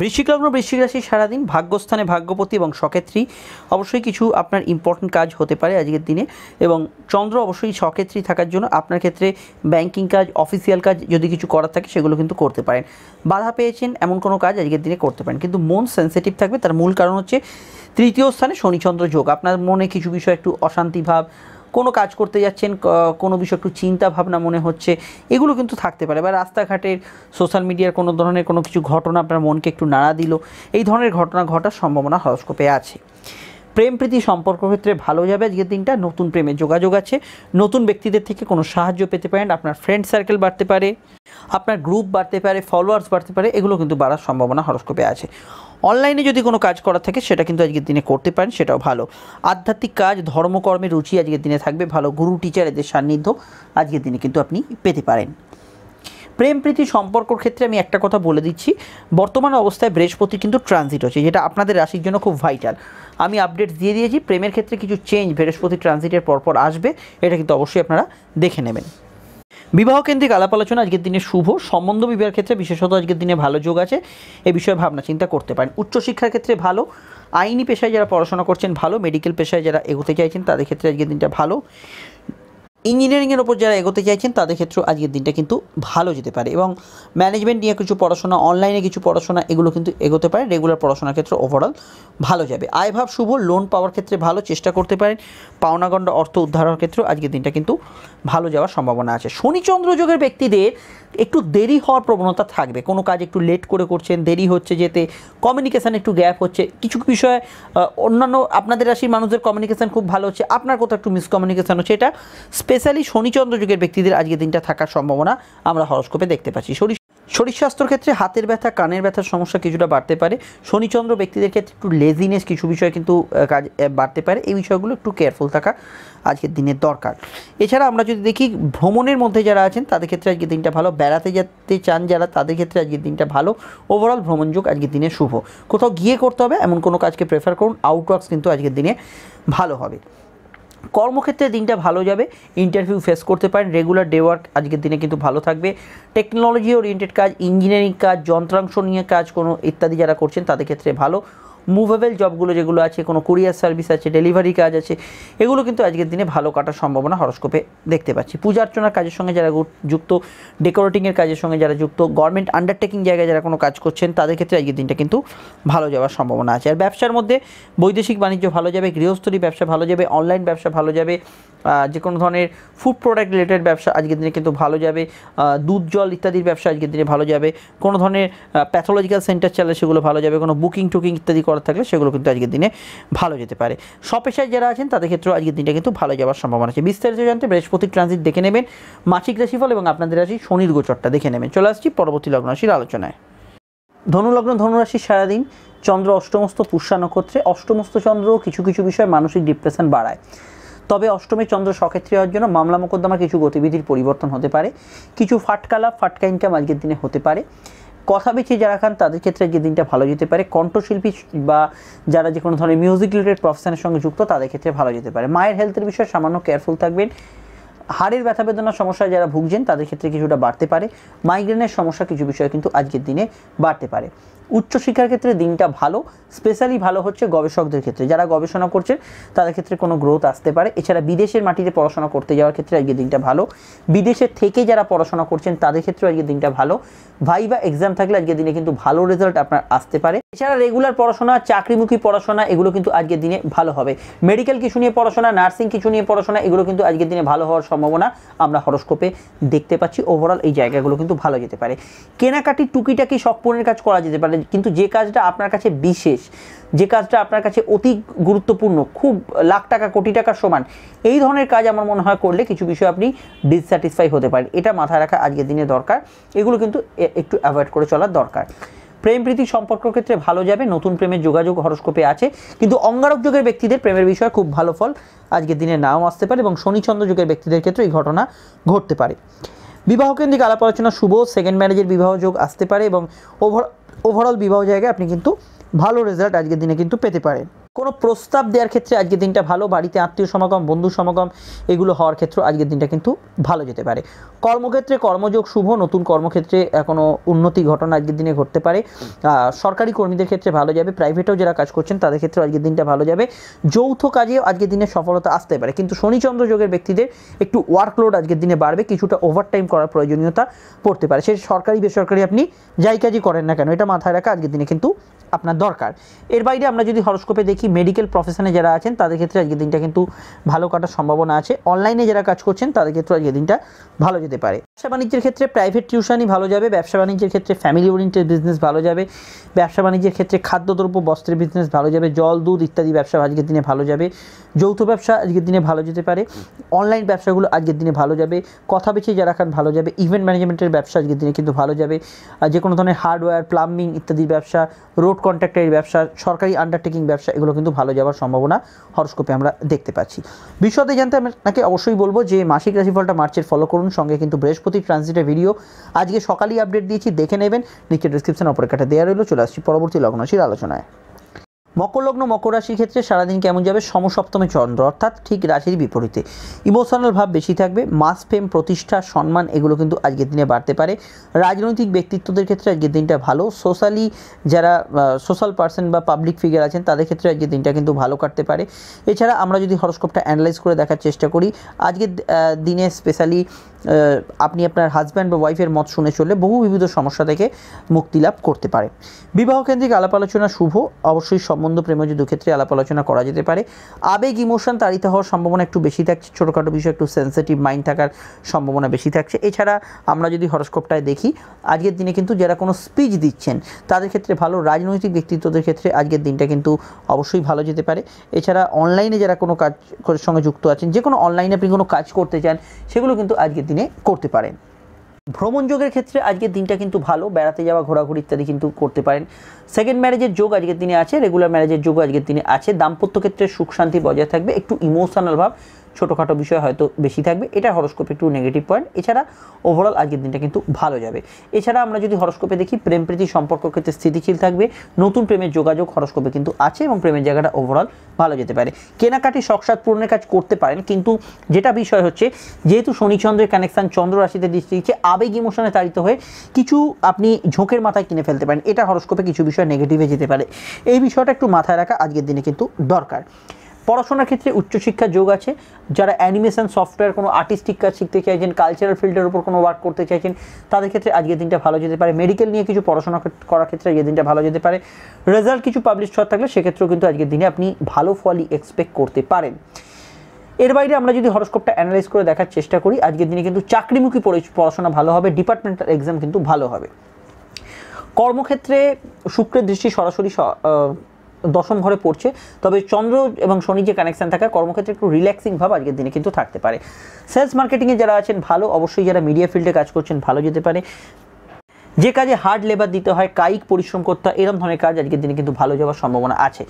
বৃশ্চিক লগ্ন বৃশ্চিক রাশি সারাদিন ভাগ্যস্থানে ভাগ্যপতি এবং সক্ষেত্রী অবশ্যই কিছু আপনার ইম্পর্টেন্ট কাজ হতে পারে আজকের দিনে এবং চন্দ্র অবশ্যই সক্ষেত্রী থাকার জন্য আপনার ক্ষেত্রে ব্যাংকিং কাজ অফিসিয়াল কাজ যদি কিছু করার থাকে সেগুলো কিন্তু করতে পারেন বাধা পেয়েছেন এমন কোনো কাজ আজকের দিনে করতে পারেন কিন্তু মন সেন্সিটিভ থাকবে তার মূল কারণ হচ্ছে তৃতীয় স্থানে শনিচন্দ্র যোগ আপনার মনে কিছু বিষয় একটু অশান্তি ভাব কোনো কাজ করতে যাচ্ছেন কোনো বিষয় একটু চিন্তা ভাবনা মনে হচ্ছে এগুলো কিন্তু থাকতে পারে বা রাস্তাঘাটের সোশ্যাল মিডিয়ার কোনো ধরনের কোনো কিছু ঘটনা আপনার মনকে একটু নাড়া দিল এই ধরনের ঘটনা ঘটার সম্ভাবনা হরস্কোপে আছে প্রেম প্রীতি সম্পর্ক ক্ষেত্রে ভালো যাবে আজকের দিনটা নতুন প্রেমে যোগাযোগ আছে নতুন ব্যক্তিদের থেকে কোনো সাহায্য পেতে পারেন আপনার ফ্রেন্ড সার্কেল বাড়তে পারে আপনার গ্রুপ বাড়তে পারে ফলোয়ার্স বাড়তে পারে এগুলো কিন্তু বাড়ার সম্ভাবনা হরস্কোপে আছে অনলাইনে যদি কোনো কাজ করা থাকে সেটা কিন্তু আজকের দিনে করতে পারেন সেটাও ভালো আধ্যাত্মিক কাজ ধর্মকর্মের রুচি আজকের দিনে থাকবে ভালো গুরু টিচার এদের সান্নিধ্য আজকের দিনে কিন্তু আপনি পেতে পারেন প্রেম প্রীতি সম্পর্কর ক্ষেত্রে আমি একটা কথা বলে দিচ্ছি বর্তমান অবস্থায় বৃহস্পতি কিন্তু ট্রানজিট হচ্ছে যেটা আপনাদের রাশির জন্য খুব ভাইটাল আমি আপডেট দিয়ে দিয়েছি প্রেমের ক্ষেত্রে কিছু চেঞ্জ বৃহস্পতি ট্রানজিটের পরপর আসবে এটা কিন্তু অবশ্যই আপনারা দেখে নেবেন বিবাহ কেন্দ্রিক আলাপ আলোচনা আজকের দিনে শুভ সম্বন্ধ বিবাহের ক্ষেত্রে বিশেষত আজকের দিনে ভালো যোগ আছে এ বিষয়ে ভাবনা চিন্তা করতে পারেন উচ্চশিক্ষার ক্ষেত্রে ভালো আইনি পেশায় যারা পড়াশোনা করছেন ভালো মেডিকেল পেশায় যারা এগোতে চাইছেন তাদের ক্ষেত্রে আজকের দিনটা ভালো ইঞ্জিনিয়ারিংয়ের ওপর যারা এগোতে চাইছেন তাদের ক্ষেত্রেও আজকের দিনটা কিন্তু ভালো যেতে পারে এবং ম্যানেজমেন্ট নিয়ে কিছু পড়াশোনা অনলাইনে কিছু পড়াশোনা এগুলো কিন্তু এগোতে পারে রেগুলার পড়াশোনার ক্ষেত্রে ওভারঅল ভালো যাবে আয়ভাব শুভ লোন পাওয়ার ক্ষেত্রে ভালো চেষ্টা করতে পারেন পাওনাগণ্ড অর্থ উদ্ধারের ক্ষেত্রেও আজকের দিনটা কিন্তু ভালো যাওয়ার সম্ভাবনা আছে শনিচন্দ্র যুগের ব্যক্তিদের একটু দেরি হওয়ার প্রবণতা থাকবে কোনো কাজ একটু লেট করে করছেন দেরি হচ্ছে যেতে কমিউনিকেশান একটু গ্যাপ হচ্ছে কিছু বিষয়ে অন্যান্য আপনাদের রাশির মানুষদের কমিউনিকেশান খুব ভালো হচ্ছে আপনার কোথাও একটু মিসকমিউনিকেশান হচ্ছে এটা স্পেশালি শনিচন্দ্র যুগের ব্যক্তিদের আজকে দিনটা থাকার সম্ভাবনা আমরা হরস্কোপে দেখতে পাচ্ছি শনি শরীর স্বাস্থ্যর ক্ষেত্রে হাতের ব্যথা কানের ব্যথার সমস্যা কিছুটা বাড়তে পারে শনিচন্দ্র ব্যক্তিদের ক্ষেত্রে একটু লেজিনেস কিছু বিষয় কিন্তু কাজ বাড়তে পারে এই বিষয়গুলো একটু কেয়ারফুল থাকা আজকের দিনের দরকার এছাড়া আমরা যদি দেখি ভ্রমণের মধ্যে যারা আছেন তাদের ক্ষেত্রে আজকের দিনটা ভালো বেড়াতে যেতে চান যারা তাদের ক্ষেত্রে আজকের দিনটা ভালো ওভারঅল ভ্রমণযোগ আজকের দিনে শুভ কোথাও গিয়ে করতে হবে এমন কোনো কাজকে প্রেফার করুন আউটওয়ার্কস কিন্তু আজকের দিনে ভালো হবে কর্মক্ষেত্রে দিনটা ভালো যাবে ইন্টারভিউ ফেস করতে পারেন রেগুলার ডে ওয়ার্ক আজকের দিনে কিন্তু ভালো থাকবে টেকনোলজি ওরিয়েন্টেড কাজ ইঞ্জিনিয়ারিং কাজ যন্ত্রাংশ নিয়ে কাজ কোনো ইত্যাদি যারা করছেন তাদের ক্ষেত্রে ভালো মুভেবল জবগুলো যেগুলো আছে কোনো কুরিয়ার সার্ভিস আছে ডেলিভারি কাজ আছে এগুলো কিন্তু আজকের দিনে ভালো কাটার সম্ভাবনা হরস্কোপে দেখতে পাচ্ছি পূজা অর্চনার কাজের সঙ্গে যারা যুক্ত ডেকোরেটিংয়ের কাজের সঙ্গে যারা যুক্ত গভর্নমেন্ট আন্ডারটেকিং জায়গায় যারা কোনো কাজ করছেন তাদের ক্ষেত্রে আজকের দিনটা কিন্তু ভালো যাওয়ার সম্ভাবনা আছে আর ব্যবসার মধ্যে বৈদেশিক বাণিজ্য ভালো যাবে গৃহস্থলী ব্যবসা ভালো যাবে অনলাইন ব্যবসা ভালো যাবে যে কোনো ধরনের ফুড প্রোডাক্ট রিলেটেড ব্যবসা আজকের দিনে কিন্তু ভালো যাবে দুধ জল ইত্যাদির ব্যবসা আজকের দিনে ভালো যাবে কোনো ধরনের প্যাথোলজিক্যাল সেন্টার চালে সেগুলো ভালো যাবে কোনো বুকিং টুকিং ইত্যাদি করা করা থাকলে সেগুলো কিন্তু আজকের দিনে ভালো যেতে পারে সপেশায় যারা আছেন তাদের ক্ষেত্রেও আজকের দিনটা কিন্তু ভালো যাওয়ার সম্ভাবনা আছে বিস্তারিত জানতে বৃহস্পতির ট্রানজিট দেখে নেবেন মাসিক রাশিফল এবং আপনাদের রাশি শনির গোচরটা দেখে নেবেন চলে আসছি পরবর্তী লগ্ন রাশির আলোচনায় ধনুলগ্ন ধনুরাশি সারাদিন চন্দ্র অষ্টমস্ত পুষ্যা নক্ষত্রে অষ্টমস্ত চন্দ্র কিছু কিছু বিষয়ে মানসিক ডিপ্রেশন বাড়ায় তবে অষ্টমে চন্দ্র সক্ষেত্রে হওয়ার জন্য মামলা মোকদ্দমা কিছু গতিবিধির পরিবর্তন হতে পারে কিছু ফাটকালা ফাটকা ইনকাম আজকের দিনে হতে পারে কথা বেছে যারা খান তাদের ক্ষেত্রে যে দিনটা ভালো যেতে পারে কণ্ঠশিল্পী বা যারা যে কোনো ধরনের মিউজিক রিলেটেড প্রফেশনের সঙ্গে যুক্ত তাদের ক্ষেত্রে ভালো যেতে পারে মায়ের হেলথের বিষয়ে সামান্য কেয়ারফুল থাকবেন হাড়ের ব্যথা বেদনার সমস্যায় যারা ভুগছেন তাদের ক্ষেত্রে কিছুটা বাড়তে পারে মাইগ্রেনের সমস্যা কিছু বিষয় কিন্তু আজকের দিনে বাড়তে পারে উচ্চশিক্ষার ক্ষেত্রে দিনটা ভালো স্পেশালি ভালো হচ্ছে গবেষকদের ক্ষেত্রে যারা গবেষণা করছেন তাদের ক্ষেত্রে কোনো গ্রোথ আসতে পারে এছাড়া বিদেশের মাটিতে পড়াশোনা করতে যাওয়ার ক্ষেত্রে আজকে দিনটা ভালো বিদেশে থেকে যারা পড়াশোনা করছেন তাদের ক্ষেত্রেও আজকে দিনটা ভালো ভাইবা এক্সাম থাকলে আজকের দিনে কিন্তু ভালো রেজাল্ট আপনার আসতে পারে এছাড়া রেগুলার পড়াশোনা চাকরিমুখী পড়াশোনা এগুলো কিন্তু আজকের দিনে ভালো হবে মেডিকেল কিছু নিয়ে পড়াশোনা নার্সিং কিছু নিয়ে পড়াশোনা এগুলো কিন্তু আজকের দিনে ভালো হওয়ার সম্ভাবনা আমরা হরস্কোপে দেখতে পাচ্ছি ওভারঅল এই জায়গাগুলো কিন্তু ভালো যেতে পারে কেনাকাটির টুকিটাকি সব পূরণের কাজ করা যেতে পারে পারে মানে কিন্তু যে কাজটা আপনার কাছে বিশেষ যে কাজটা আপনার কাছে অতি গুরুত্বপূর্ণ খুব লাখ টাকা কোটি টাকা সমান এই ধরনের কাজ আমার মনে হয় করলে কিছু বিষয় আপনি ডিসস্যাটিসফাই হতে পারেন এটা মাথায় রাখা আজকের দিনে দরকার এগুলো কিন্তু একটু অ্যাভয়েড করে চলার দরকার প্রেম প্রীতি সম্পর্ক ক্ষেত্রে ভালো যাবে নতুন প্রেমের যোগাযোগ হরস্কোপে আছে কিন্তু অঙ্গারক যুগের ব্যক্তিদের প্রেমের বিষয়ে খুব ভালো ফল আজকের দিনে নাও আসতে পারে এবং শনিচন্দ্র যুগের ব্যক্তিদের ক্ষেত্রে এই ঘটনা ঘটতে পারে বিবাহ কেন্দ্রিক আলাপ আলোচনা শুভ সেকেন্ড ম্যারেজের বিবাহ যোগ আসতে পারে এবং ওভার ওভারঅল বিবাহ জায়গায় আপনি কিন্তু ভালো রেজাল্ট আজকের দিনে কিন্তু পেতে পারেন কোনো প্রস্তাব দেওয়ার ক্ষেত্রে আজকের দিনটা ভালো বাড়িতে আত্মীয় সমাগম বন্ধু সমাগম এগুলো হওয়ার ক্ষেত্রে আজকের দিনটা কিন্তু ভালো যেতে পারে কর্মক্ষেত্রে কর্মযোগ শুভ নতুন কর্মক্ষেত্রে কোনো উন্নতি ঘটনা আজকের দিনে ঘটতে পারে সরকারি কর্মীদের ক্ষেত্রে ভালো যাবে প্রাইভেটেও যারা কাজ করছেন তাদের ক্ষেত্রে আজকের দিনটা ভালো যাবে যৌথ কাজেও আজকের দিনে সফলতা আসতে পারে কিন্তু শনিচন্দ্র যোগের ব্যক্তিদের একটু ওয়ার্কলোড আজকের দিনে বাড়বে কিছুটা ওভারটাইম করার প্রয়োজনীয়তা পড়তে পারে সে সরকারি বেসরকারি আপনি যাই কাজই করেন না কেন এটা মাথায় রাখা আজকের দিনে কিন্তু আপনার দরকার এর বাইরে আমরা যদি হরস্কোপে দেখি কি মেডিকেল প্রফেশনে যারা আছেন তাদের ক্ষেত্রে আজকের দিনটা কিন্তু ভালো কাটার সম্ভাবনা আছে অনলাইনে যারা কাজ করছেন তাদের ক্ষেত্রে আজকের দিনটা ভালো যেতে পারে ব্যবসা বাণিজ্যের ক্ষেত্রে প্রাইভেট টিউশনই ভালো যাবে ব্যবসা বাণিজ্যের ক্ষেত্রে ফ্যামিলি ওরিয়েন্টেড বিজনেস ভালো যাবে ব্যবসা বাণিজ্যের ক্ষেত্রে খাদ্যদ্রব্য বস্ত্রের বিজনেস ভালো যাবে জল দুধ ইত্যাদি ব্যবসা আজকের দিনে ভালো যাবে যৌথ ব্যবসা আজকের দিনে ভালো যেতে পারে অনলাইন ব্যবসাগুলো আজকের দিনে ভালো যাবে কথা বেছে যারা খান ভালো যাবে ইভেন্ট ম্যানেজমেন্টের ব্যবসা আজকের দিনে কিন্তু ভালো যাবে যে কোনো ধরনের হার্ডওয়্যার প্লাম্বিং ইত্যাদির ব্যবসা রোড কন্ট্রাক্টারের ব্যবসা সরকারি আন্ডারটেকিং ব্যবসা এগুলো কিন্তু ভালো যাওয়ার সম্ভাবনা হরস্কোপে আমরা দেখতে পাচ্ছি বিশদে জানতে আপনাকে অবশ্যই বলবো যে মাসিক রাশিফলটা মার্চের ফলো করুন সঙ্গে কিন্তু বৃহস্পতি ট্রানজিটের ভিডিও আজকে সকালেই আপডেট দিয়েছি দেখে নেবেন নিচে ডিসক্রিপশন অপরেকাটা দেওয়া রইল চলে আসছি পরবর্তী লগ্নশীল আলোচনায় মকর লগ্ন মকর রাশির ক্ষেত্রে সারাদিন কেমন যাবে সমসপ্তমে চন্দ্র অর্থাৎ ঠিক রাশির বিপরীতে ইমোশনাল ভাব বেশি থাকবে মাস ফেম প্রতিষ্ঠা সম্মান এগুলো কিন্তু আজকের দিনে বাড়তে পারে রাজনৈতিক ব্যক্তিত্বদের ক্ষেত্রে আজকের দিনটা ভালো সোশ্যালি যারা সোশ্যাল পার্সন বা পাবলিক ফিগার আছেন তাদের ক্ষেত্রে আজকের দিনটা কিন্তু ভালো কাটতে পারে এছাড়া আমরা যদি হরস্কোপটা অ্যানালাইজ করে দেখার চেষ্টা করি আজকের দিনে স্পেশালি আপনি আপনার হাজব্যান্ড বা ওয়াইফের মত শুনে চললে বহু বিবিধ সমস্যা থেকে মুক্তি লাভ করতে পারে বিবাহ কেন্দ্রিক আলাপ আলোচনা শুভ অবশ্যই সম্বন্ধ যে দুক্ষেত্রে আলাপ আলোচনা করা যেতে পারে আবেগ ইমোশন তারিত হওয়ার সম্ভাবনা একটু বেশি থাকছে ছোটোখাটো বিষয় একটু সেন্সিটিভ মাইন্ড থাকার সম্ভাবনা বেশি থাকছে এছাড়া আমরা যদি হরস্কোপটায় দেখি আজকের দিনে কিন্তু যারা কোনো স্পিচ দিচ্ছেন তাদের ক্ষেত্রে ভালো রাজনৈতিক ব্যক্তিত্বদের ক্ষেত্রে আজকের দিনটা কিন্তু অবশ্যই ভালো যেতে পারে এছাড়া অনলাইনে যারা কোনো কাজ সঙ্গে যুক্ত আছেন যে কোনো অনলাইনে আপনি কোনো কাজ করতে চান সেগুলো কিন্তু আজকের দিন দিনে করতে পারেন ভ্রমণ যোগের ক্ষেত্রে আজকের দিনটা কিন্তু ভালো বেড়াতে যাওয়া ঘোরাঘুরি ইত্যাদি কিন্তু করতে পারেন সেকেন্ড ম্যারেজের যোগ আজকের দিনে আছে রেগুলার ম্যারেজের যোগ আজকের দিনে আছে দাম্পত্য ক্ষেত্রে সুখ শান্তি বজায় থাকবে একটু ইমোশনাল ভাব ছোটোখাটো বিষয় হয়তো বেশি থাকবে এটা হরস্কোপে একটু নেগেটিভ পয়েন্ট এছাড়া ওভারঅল আজকের দিনটা কিন্তু ভালো যাবে এছাড়া আমরা যদি হরস্কোপে দেখি প্রেম প্রীতি সম্পর্ক ক্ষেত্রে স্থিতিশীল থাকবে নতুন প্রেমের যোগাযোগ হরস্কোপে কিন্তু আছে এবং প্রেমের জায়গাটা ওভারঅল ভালো যেতে পারে কেনাকাটি শখসাদ পূরণের কাজ করতে পারেন কিন্তু যেটা বিষয় হচ্ছে যেহেতু শনিচন্দ্রের কানেকশান চন্দ্র রাশিতে দৃষ্টি দিচ্ছে আবেগ ইমোশনে তাড়িত হয়ে কিছু আপনি ঝোঁকের মাথায় কিনে ফেলতে পারেন এটা হরস্কোপে কিছু বিষয় নেগেটিভে যেতে পারে এই বিষয়টা একটু মাথায় রাখা আজকের দিনে কিন্তু দরকার পড়াশোনার ক্ষেত্রে উচ্চশিক্ষার যোগ আছে যারা অ্যানিমেশন সফটওয়্যার কোনো আর্টিস্টিক কাজ শিখতে চাইছেন কালচারাল ফিল্ডের উপর কোনো ওয়ার্ক করতে চাইছেন তাদের ক্ষেত্রে আজকের দিনটা ভালো যেতে পারে মেডিকেল নিয়ে কিছু পড়াশোনা করার ক্ষেত্রে আজকের দিনটা ভালো যেতে পারে রেজাল্ট কিছু পাবলিশ হওয়ার থাকলে সেক্ষেত্রেও কিন্তু আজকের দিনে আপনি ভালো ফলই এক্সপেক্ট করতে পারেন এর বাইরে আমরা যদি হরস্কোপটা অ্যানালাইজ করে দেখার চেষ্টা করি আজকের দিনে কিন্তু চাকরিমুখী পড়াশোনা ভালো হবে ডিপার্টমেন্টাল এক্সাম কিন্তু ভালো হবে কর্মক্ষেত্রে শুক্রের দৃষ্টি সরাসরি দশম ঘরে পড়ছে তবে চন্দ্র এবং শনি যে কানেকশান থাকে কর্মক্ষেত্রে একটু রিল্যাক্সিং ভাব আজকের দিনে কিন্তু থাকতে পারে সেলস মার্কেটিংয়ে যারা আছেন ভালো অবশ্যই যারা মিডিয়া ফিল্ডে কাজ করছেন ভালো যেতে পারে যে কাজে হার্ড লেবার দিতে হয় কায়িক পরিশ্রম করতে হয় এরকম ধরনের কাজ আজকের দিনে কিন্তু ভালো যাওয়ার সম্ভাবনা আছে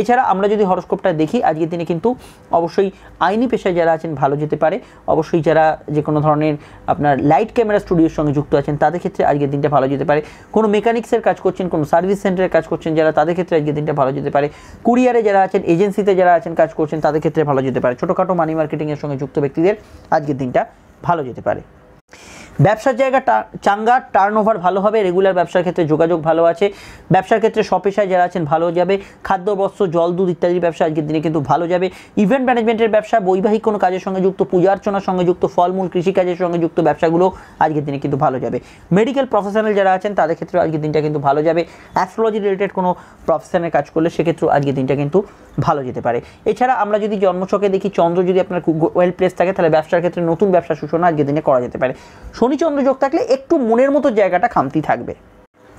এছাড়া আমরা যদি হরস্কোপটা দেখি আজকের দিনে কিন্তু অবশ্যই আইনি পেশায় যারা আছেন ভালো যেতে পারে অবশ্যই যারা যে কোনো ধরনের আপনার লাইট ক্যামেরা স্টুডিওর সঙ্গে যুক্ত আছেন তাদের ক্ষেত্রে আজকের দিনটা ভালো যেতে পারে কোনো মেকানিক্সের কাজ করছেন কোনো সার্ভিস সেন্টারের কাজ করছেন যারা তাদের ক্ষেত্রে আজকের দিনটা ভালো যেতে পারে কুরিয়ারে যারা আছেন এজেন্সিতে যারা আছেন কাজ করছেন তাদের ক্ষেত্রে ভালো যেতে পারে ছোটোখাটো মানি মার্কেটিংয়ের সঙ্গে যুক্ত ব্যক্তিদের আজকের দিনটা ভালো যেতে পারে ব্যবসার জায়গা চাঙ্গা টার্নওভার ভালো হবে রেগুলার ব্যবসার ক্ষেত্রে যোগাযোগ ভালো আছে ব্যবসার ক্ষেত্রে সপেশায় যারা আছেন ভালো যাবে খাদ্য বস্ত্র জল দুধ ইত্যাদির ব্যবসা আজকের দিনে কিন্তু ভালো যাবে ইভেন্ট ম্যানেজমেন্টের ব্যবসা বৈবাহিক কোনো কাজের সঙ্গে যুক্ত পূজা অর্চনার সঙ্গে যুক্ত ফলমূল কৃষিকাজের সঙ্গে যুক্ত ব্যবসাগুলো আজকের দিনে কিন্তু ভালো যাবে মেডিকেল প্রফেশনাল যারা আছেন তাদের ক্ষেত্রেও আজকের দিনটা কিন্তু ভালো যাবে অ্যাস্ট্রোলজি রিলেটেড কোনো প্রফেশনের কাজ করলে সেক্ষেত্রেও আজকের দিনটা কিন্তু ভালো যেতে পারে এছাড়া আমরা যদি জন্মছকে দেখি চন্দ্র যদি আপনার ওয়েল প্লেস থাকে তাহলে ব্যবসার ক্ষেত্রে নতুন ব্যবসা সূচনা আজকের দিনে করা যেতে পারে শনিচন্দ্র যোগ থাকলে একটু মনের মতো জায়গাটা খামতি থাকবে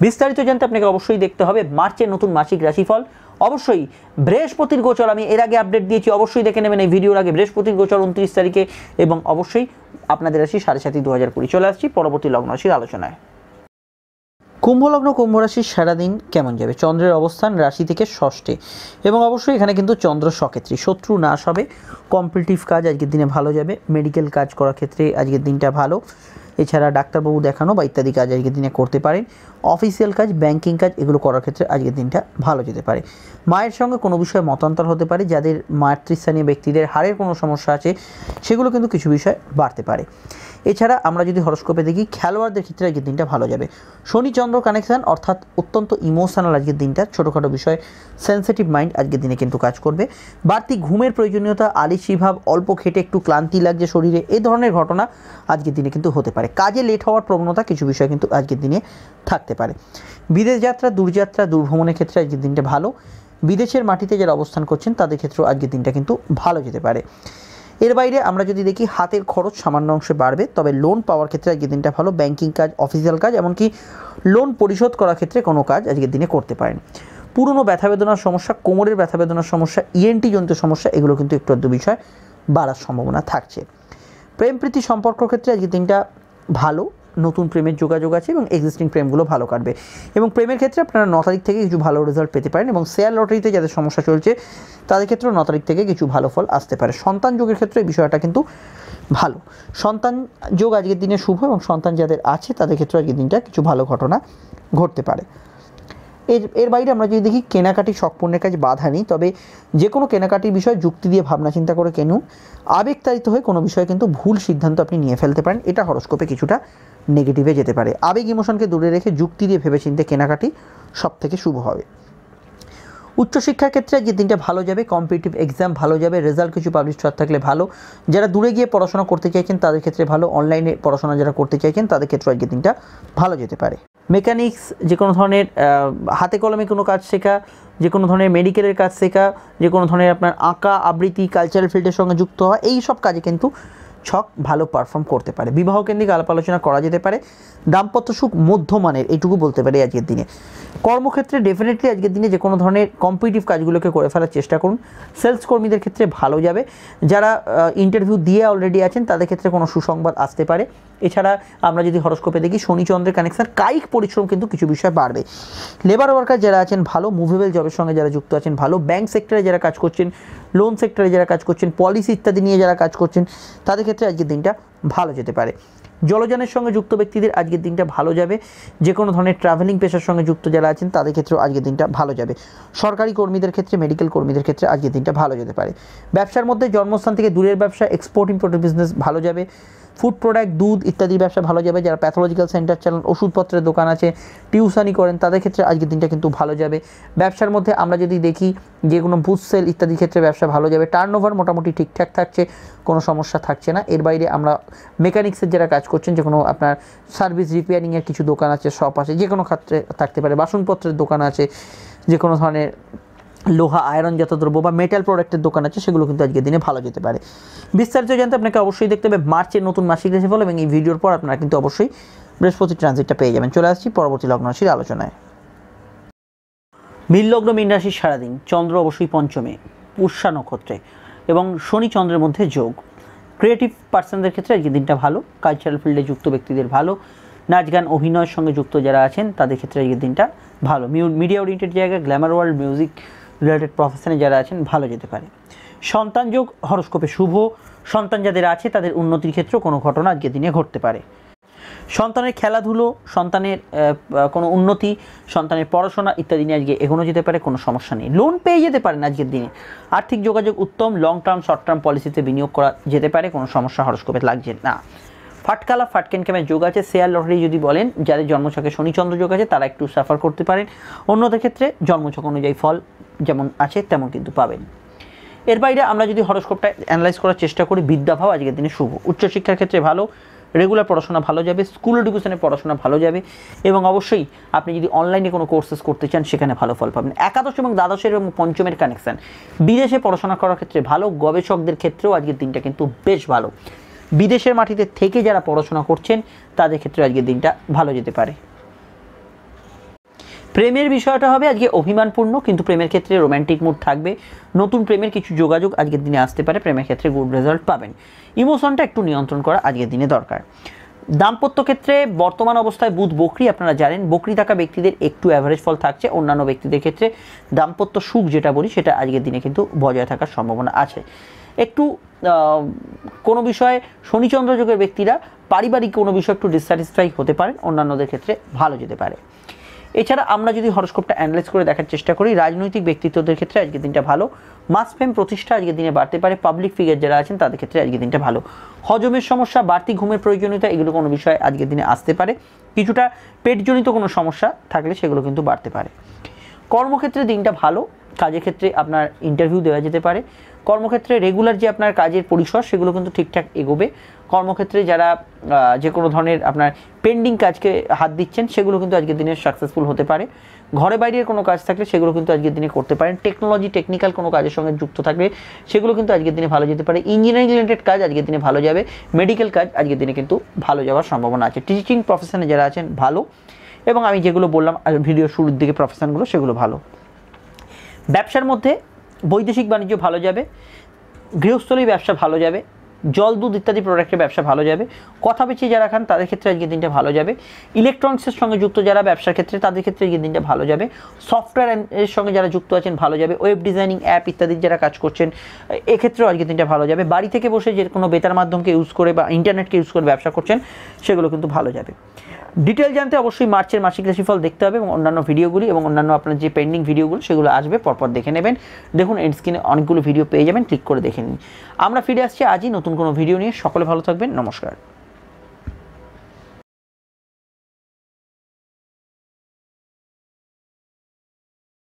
বিস্তারিত জানতে আপনাকে অবশ্যই দেখতে হবে মার্চের নতুন মাসিক রাশিফল অবশ্যই বৃহস্পতির গোচর আমি এর আগে আপডেট দিয়েছি অবশ্যই দেখে নেবেন এই ভিডিওর আগে বৃহস্পতির গোচর উনত্রিশ তারিখে এবং অবশ্যই আপনাদের রাশি সাড়ে সাতই দু হাজার কুড়ি চলে আসছি পরবর্তী লগ্ন রাশির আলোচনায় কুম্ভ লগ্ন কুম্ভ রাশির সারাদিন কেমন যাবে চন্দ্রের অবস্থান রাশি থেকে ষষ্ঠে এবং অবশ্যই এখানে কিন্তু চন্দ্র সক্ষেত্রী শত্রু নাশ হবে কম্পিটিটিভ কাজ আজকের দিনে ভালো যাবে মেডিকেল কাজ করার ক্ষেত্রে আজকের দিনটা ভালো এছাড়া ডাক্তারবাবু দেখানো বা ইত্যাদি কাজ আজকের দিনে করতে পারেন অফিসিয়াল কাজ ব্যাংকিং কাজ এগুলো করার ক্ষেত্রে আজকের দিনটা ভালো যেতে পারে মায়ের সঙ্গে কোনো বিষয়ে মতান্তর হতে পারে যাদের মাতৃস্থানীয় ব্যক্তিদের হাড়ের কোনো সমস্যা আছে সেগুলো কিন্তু কিছু বিষয় বাড়তে পারে এছাড়া আমরা যদি হরস্কোপে দেখি খেলোয়াড়দের ক্ষেত্রে আজকের দিনটা ভালো যাবে শনি চন্দ্র কানেকশান অর্থাৎ অত্যন্ত ইমোশনাল আজকের দিনটা ছোটোখাটো বিষয় সেন্সিটিভ মাইন্ড আজকের দিনে কিন্তু কাজ করবে বাড়তি ঘুমের প্রয়োজনীয়তা আলিসি ভাব অল্প খেটে একটু ক্লান্তি লাগছে শরীরে এই ধরনের ঘটনা আজকের দিনে কিন্তু হতে পারে কাজে লেট হওয়ার প্রবণতা কিছু বিষয় কিন্তু আজকের দিনে থাকতে পারে বিদেশ যাত্রা দূরযাত্রা দূরভ্রমণের ক্ষেত্রে আজকের দিনটা ভালো বিদেশের মাটিতে যারা অবস্থান করছেন তাদের ক্ষেত্রেও আজকের দিনটা কিন্তু ভালো যেতে পারে এর বাইরে আমরা যদি দেখি হাতের খরচ সামান্য অংশে বাড়বে তবে লোন পাওয়ার ক্ষেত্রে আজকের দিনটা ভালো ব্যাংকিং কাজ অফিসিয়াল কাজ এমনকি লোন পরিশোধ করার ক্ষেত্রে কোনো কাজ আজকের দিনে করতে পারেন পুরনো ব্যথা বেদনার সমস্যা কোমরের ব্যথা বেদনার সমস্যা ইএনটি e জনিত সমস্যা এগুলো কিন্তু একটু আধটু বিষয় বাড়ার সম্ভাবনা থাকছে প্রেম প্রীতি সম্পর্ক ক্ষেত্রে আজকের দিনটা ভালো নতুন প্রেমের যোগাযোগ আছে এবং এক্সিস্টিং প্রেমগুলো ভালো কাটবে এবং প্রেমের ক্ষেত্রে আপনারা ন তারিখ থেকে কিছু ভালো রেজাল্ট পেতে পারেন এবং শেয়ার লটারিতে যাদের সমস্যা চলছে তাদের ক্ষেত্রেও ন তারিখ থেকে কিছু ভালো ফল আসতে পারে সন্তান যোগের ক্ষেত্রে এই বিষয়টা কিন্তু ভালো সন্তান যোগ আজকের দিনে শুভ এবং সন্তান যাদের আছে তাদের ক্ষেত্রে আজকের দিনটা কিছু ভালো ঘটনা ঘটতে পারে এর এর বাইরে আমরা যদি দেখি কেনাকাটি শখপূর্ণের কাছে বাধা নেই তবে যে কোনো কেনাকাটির বিষয়ে যুক্তি দিয়ে ভাবনা চিন্তা করে কেনুন আবেগতারিত হয়ে কোনো বিষয়ে কিন্তু ভুল সিদ্ধান্ত আপনি নিয়ে ফেলতে পারেন এটা হরস্কোপে কিছুটা নেগেটিভে যেতে পারে আবেগ ইমোশনকে দূরে রেখে যুক্তি দিয়ে ভেবেচিন্তে কেনাকাটি সব থেকে শুভ হবে উচ্চশিক্ষার ক্ষেত্রে যে দিনটা ভালো যাবে কম্পিটিটিভ এক্সাম ভালো যাবে রেজাল্ট কিছু পাবলিশ হওয়ার থাকলে ভালো যারা দূরে গিয়ে পড়াশোনা করতে চাইছেন তাদের ক্ষেত্রে ভালো অনলাইনে পড়াশোনা যারা করতে চাইছেন তাদের ক্ষেত্রে আজকের দিনটা ভালো যেতে পারে মেকানিক্স যে কোনো ধরনের হাতে কলমে কোনো কাজ শেখা যে কোনো ধরনের মেডিকেলের কাজ শেখা যে কোনো ধরনের আপনার আঁকা আবৃত্তি কালচারাল ফিল্ডের সঙ্গে যুক্ত হওয়া এই সব কাজে কিন্তু ছক ভালো পারফর্ম করতে পারে বিবাহ কেন্দ্রিক আলাপ আলোচনা করা যেতে পারে দাম্পত্য সুখ মধ্যমানের এইটুকু বলতে পারি আজকের দিনে কর্মক্ষেত্রে ডেফিনেটলি আজকের দিনে যে কোনো ধরনের কম্পিটিভ কাজগুলোকে করে ফেলার চেষ্টা করুন সেলস কর্মীদের ক্ষেত্রে ভালো যাবে যারা ইন্টারভিউ দিয়ে অলরেডি আছেন তাদের ক্ষেত্রে কোনো সুসংবাদ আসতে পারে এছাড়া আমরা যদি হরস্কোপে দেখি শনিচন্দ্রের কানেকশান কায়িক পরিশ্রম কিন্তু কিছু বিষয় বাড়বে লেবার ওয়ার্কার যারা আছেন ভালো মুভেবল জবের সঙ্গে যারা যুক্ত আছেন ভালো ব্যাংক সেক্টরে যারা কাজ করছেন লোন সেক্টরে যারা কাজ করছেন পলিসি ইত্যাদি নিয়ে যারা কাজ করছেন তাদের ক্ষেত্রে আজকের দিনটা ভালো যেতে পারে জলযানের সঙ্গে যুক্ত ব্যক্তিদের আজকের দিনটা ভালো যাবে যে কোনো ধরনের ট্রাভেলিং পেশার সঙ্গে যুক্ত যারা আছেন তাদের ক্ষেত্রেও আজকের দিনটা ভালো যাবে সরকারি কর্মীদের ক্ষেত্রে মেডিকেল কর্মীদের ক্ষেত্রে আজকের দিনটা ভালো যেতে পারে ব্যবসার মধ্যে জন্মস্থান থেকে দূরের ব্যবসা এক্সপোর্ট ইম্পোর্ট বিজনেস ভালো যাবে ফুড প্রোডাক্ট দুধ ইত্যাদির ব্যবসা ভালো যাবে যারা প্যাথোলজিক্যাল সেন্টার চালান ওষুধপত্রের দোকান আছে টিউশানি করেন তাদের ক্ষেত্রে আজকের দিনটা কিন্তু ভালো যাবে ব্যবসার মধ্যে আমরা যদি দেখি যে কোনো বুথ সেল ইত্যাদির ক্ষেত্রে ব্যবসা ভালো যাবে টার্ন ওভার মোটামুটি ঠিকঠাক থাকছে কোনো সমস্যা থাকছে না এর বাইরে আমরা মেকানিক্সের যারা কাজ করছেন যে কোনো আপনার সার্ভিস রিপেয়ারিংয়ের কিছু দোকান আছে শপ আছে যে কোনো ক্ষেত্রে থাকতে পারে বাসনপত্রের দোকান আছে যে কোনো ধরনের লোহা আয়রন জাত দ্রব্য বা মেটাল প্রোডাক্টের দোকান আছে সেগুলো কিন্তু আজকের দিনে ভালো যেতে পারে বিস্তারিত জানতে আপনাকে অবশ্যই দেখতে হবে মার্চের নতুন মাসিক ফল এবং এই ভিডিওর পর আপনারা কিন্তু অবশ্যই বৃহস্পতি ট্রানজিটটা পেয়ে যাবেন চলে আসছি পরবর্তী লগ্ন রাশির আলোচনায় মীন লগ্ন মীন রাশির সারাদিন চন্দ্র অবশ্যই পঞ্চমে পুষ্যা নক্ষত্রে এবং শনি চন্দ্রের মধ্যে যোগ ক্রিয়েটিভ পার্সনদের ক্ষেত্রে আজকের দিনটা ভালো কালচারাল ফিল্ডে যুক্ত ব্যক্তিদের ভালো নাচ গান অভিনয়ের সঙ্গে যুক্ত যারা আছেন তাদের ক্ষেত্রে আজকের দিনটা ভালো মিডিয়া ওরিয়েন্টেড জায়গা গ্ল্যামার ওয়ার্ল্ড মিউজিক রিলেটেড প্রফেশনে যারা আছেন ভালো যেতে পারে সন্তান যোগ হরস্কোপে শুভ সন্তান যাদের আছে তাদের উন্নতির ক্ষেত্রে কোনো ঘটনা আজকের দিনে ঘটতে পারে সন্তানের খেলাধুলো সন্তানের কোনো উন্নতি সন্তানের পড়াশোনা ইত্যাদি নিয়ে আজকে এগোনো যেতে পারে কোনো সমস্যা নেই লোন পেয়ে যেতে পারেন আজকের দিনে আর্থিক যোগাযোগ উত্তম লং টার্ম শর্ট টার্ম পলিসিতে বিনিয়োগ করা যেতে পারে কোনো সমস্যা হরস্কোপে লাগছে না ফাটকালা ফাটকেন ক্যামের যোগ আছে শেয়ার লটারি যদি বলেন যাদের জন্মছকে শনিচন্দ্র যোগ আছে তারা একটু সাফার করতে পারেন অন্যদের ক্ষেত্রে জন্মছক অনুযায়ী ফল যেমন আছে তেমন কিন্তু পাবেন এর বাইরে আমরা যদি হরস্কোপটা অ্যানালাইজ করার চেষ্টা করি বিদ্যাভাব আজকের দিনে শুভ উচ্চশিক্ষার ক্ষেত্রে ভালো রেগুলার পড়াশোনা ভালো যাবে স্কুল এডুকেশনে পড়াশোনা ভালো যাবে এবং অবশ্যই আপনি যদি অনলাইনে কোনো কোর্সেস করতে চান সেখানে ভালো ফল পাবেন একাদশ এবং দ্বাদশের এবং পঞ্চমের কানেকশান বিদেশে পড়াশোনা করার ক্ষেত্রে ভালো গবেষকদের ক্ষেত্রেও আজকের দিনটা কিন্তু বেশ ভালো বিদেশের মাটিতে থেকে যারা পড়াশোনা করছেন তাদের ক্ষেত্রে আজকের দিনটা ভালো যেতে পারে প্রেমের বিষয়টা হবে আজকে অভিমানপূর্ণ কিন্তু প্রেমের ক্ষেত্রে রোম্যান্টিক মুড থাকবে নতুন প্রেমের কিছু যোগাযোগ আজকের দিনে আসতে পারে প্রেমের ক্ষেত্রে গুড রেজাল্ট পাবেন ইমোশনটা একটু নিয়ন্ত্রণ করা আজকের দিনে দরকার দাম্পত্য ক্ষেত্রে বর্তমান অবস্থায় বুধ বকরি আপনারা জানেন বকরি থাকা ব্যক্তিদের একটু অ্যাভারেজ ফল থাকছে অন্যান্য ব্যক্তিদের ক্ষেত্রে দাম্পত্য সুখ যেটা বলি সেটা আজকের দিনে কিন্তু বজায় থাকার সম্ভাবনা আছে একটু কোনো বিষয়ে শনিচন্দ্র যুগের ব্যক্তিরা পারিবারিক কোনো বিষয় একটু ডিসস্যাটিসফাই হতে পারেন অন্যান্যদের ক্ষেত্রে ভালো যেতে পারে এছাড়া আমরা যদি হরস্কোপটা অ্যানালাইজ করে দেখার চেষ্টা করি রাজনৈতিক ব্যক্তিত্বদের ক্ষেত্রে আজকের দিনটা ভালো মাস ফেম প্রতিষ্ঠা আজকের দিনে বাড়তে পারে পাবলিক ফিগার যারা আছেন তাদের ক্ষেত্রে আজকের দিনটা ভালো হজমের সমস্যা বাড়তি ঘুমের প্রয়োজনীয়তা এগুলো কোনো বিষয়ে আজকের দিনে আসতে পারে কিছুটা পেটজনিত কোনো সমস্যা থাকলে সেগুলো কিন্তু বাড়তে পারে কর্মক্ষেত্রে দিনটা ভালো কাজের ক্ষেত্রে আপনার ইন্টারভিউ দেওয়া যেতে পারে কর্মক্ষেত্রে রেগুলার যে আপনার কাজের পরিসর সেগুলো কিন্তু ঠিকঠাক এগোবে কর্মক্ষেত্রে যারা যে কোনো ধরনের আপনার পেন্ডিং কাজকে হাত দিচ্ছেন সেগুলো কিন্তু আজকের দিনে সাকসেসফুল হতে পারে ঘরে বাইরের কোনো কাজ থাকলে সেগুলো কিন্তু আজকের দিনে করতে পারেন টেকনোলজি টেকনিক্যাল কোনো কাজের সঙ্গে যুক্ত থাকলে সেগুলো কিন্তু আজকের দিনে ভালো যেতে পারে ইঞ্জিনিয়ারিং রিলেটেড কাজ আজকের দিনে ভালো যাবে মেডিকেল কাজ আজকের দিনে কিন্তু ভালো যাওয়ার সম্ভাবনা আছে টিচিং প্রফেশনে যারা আছেন ভালো এবং আমি যেগুলো বললাম ভিডিও শুরুর দিকে প্রফেশনগুলো সেগুলো ভালো ব্যবসার মধ্যে বৈদেশিক বাণিজ্য ভালো যাবে গৃহস্থলী ব্যবসা ভালো যাবে জল দুধ ইত্যাদি প্রোডাক্টের ব্যবসা ভালো যাবে কথা বেঁচিয়ে যারা খান তাদের ক্ষেত্রে আজকের দিনটা ভালো যাবে ইলেকট্রনিক্সের সঙ্গে যুক্ত যারা ব্যবসার ক্ষেত্রে তাদের ক্ষেত্রে আজকের দিনটা ভালো যাবে সফটওয়্যার এর সঙ্গে যারা যুক্ত আছেন ভালো যাবে ওয়েব ডিজাইনিং অ্যাপ ইত্যাদি যারা কাজ করছেন এক্ষেত্রেও আজকের দিনটা ভালো যাবে বাড়ি থেকে বসে যে কোনো বেতার মাধ্যমকে ইউজ করে বা ইন্টারনেটকে ইউজ করে ব্যবসা করছেন সেগুলো কিন্তু ভালো যাবে ডিটেল জানতে অবশ্যই মার্চের মাসিক রাশিফল দেখতে হবে এবং অন্যান্য ভিডিওগুলি এবং অন্যান্য আপনার যে পেন্ডিং ভিডিওগুলো সেগুলো আসবে পরপর দেখে নেবেন দেখুন এন্ড স্ক্রিনে অনেকগুলো ভিডিও পেয়ে যাবেন ক্লিক করে দেখে নিন আমরা ফিরে আসছি আজই নতুন কোনো ভিডিও নিয়ে সকলে ভালো থাকবেন নমস্কার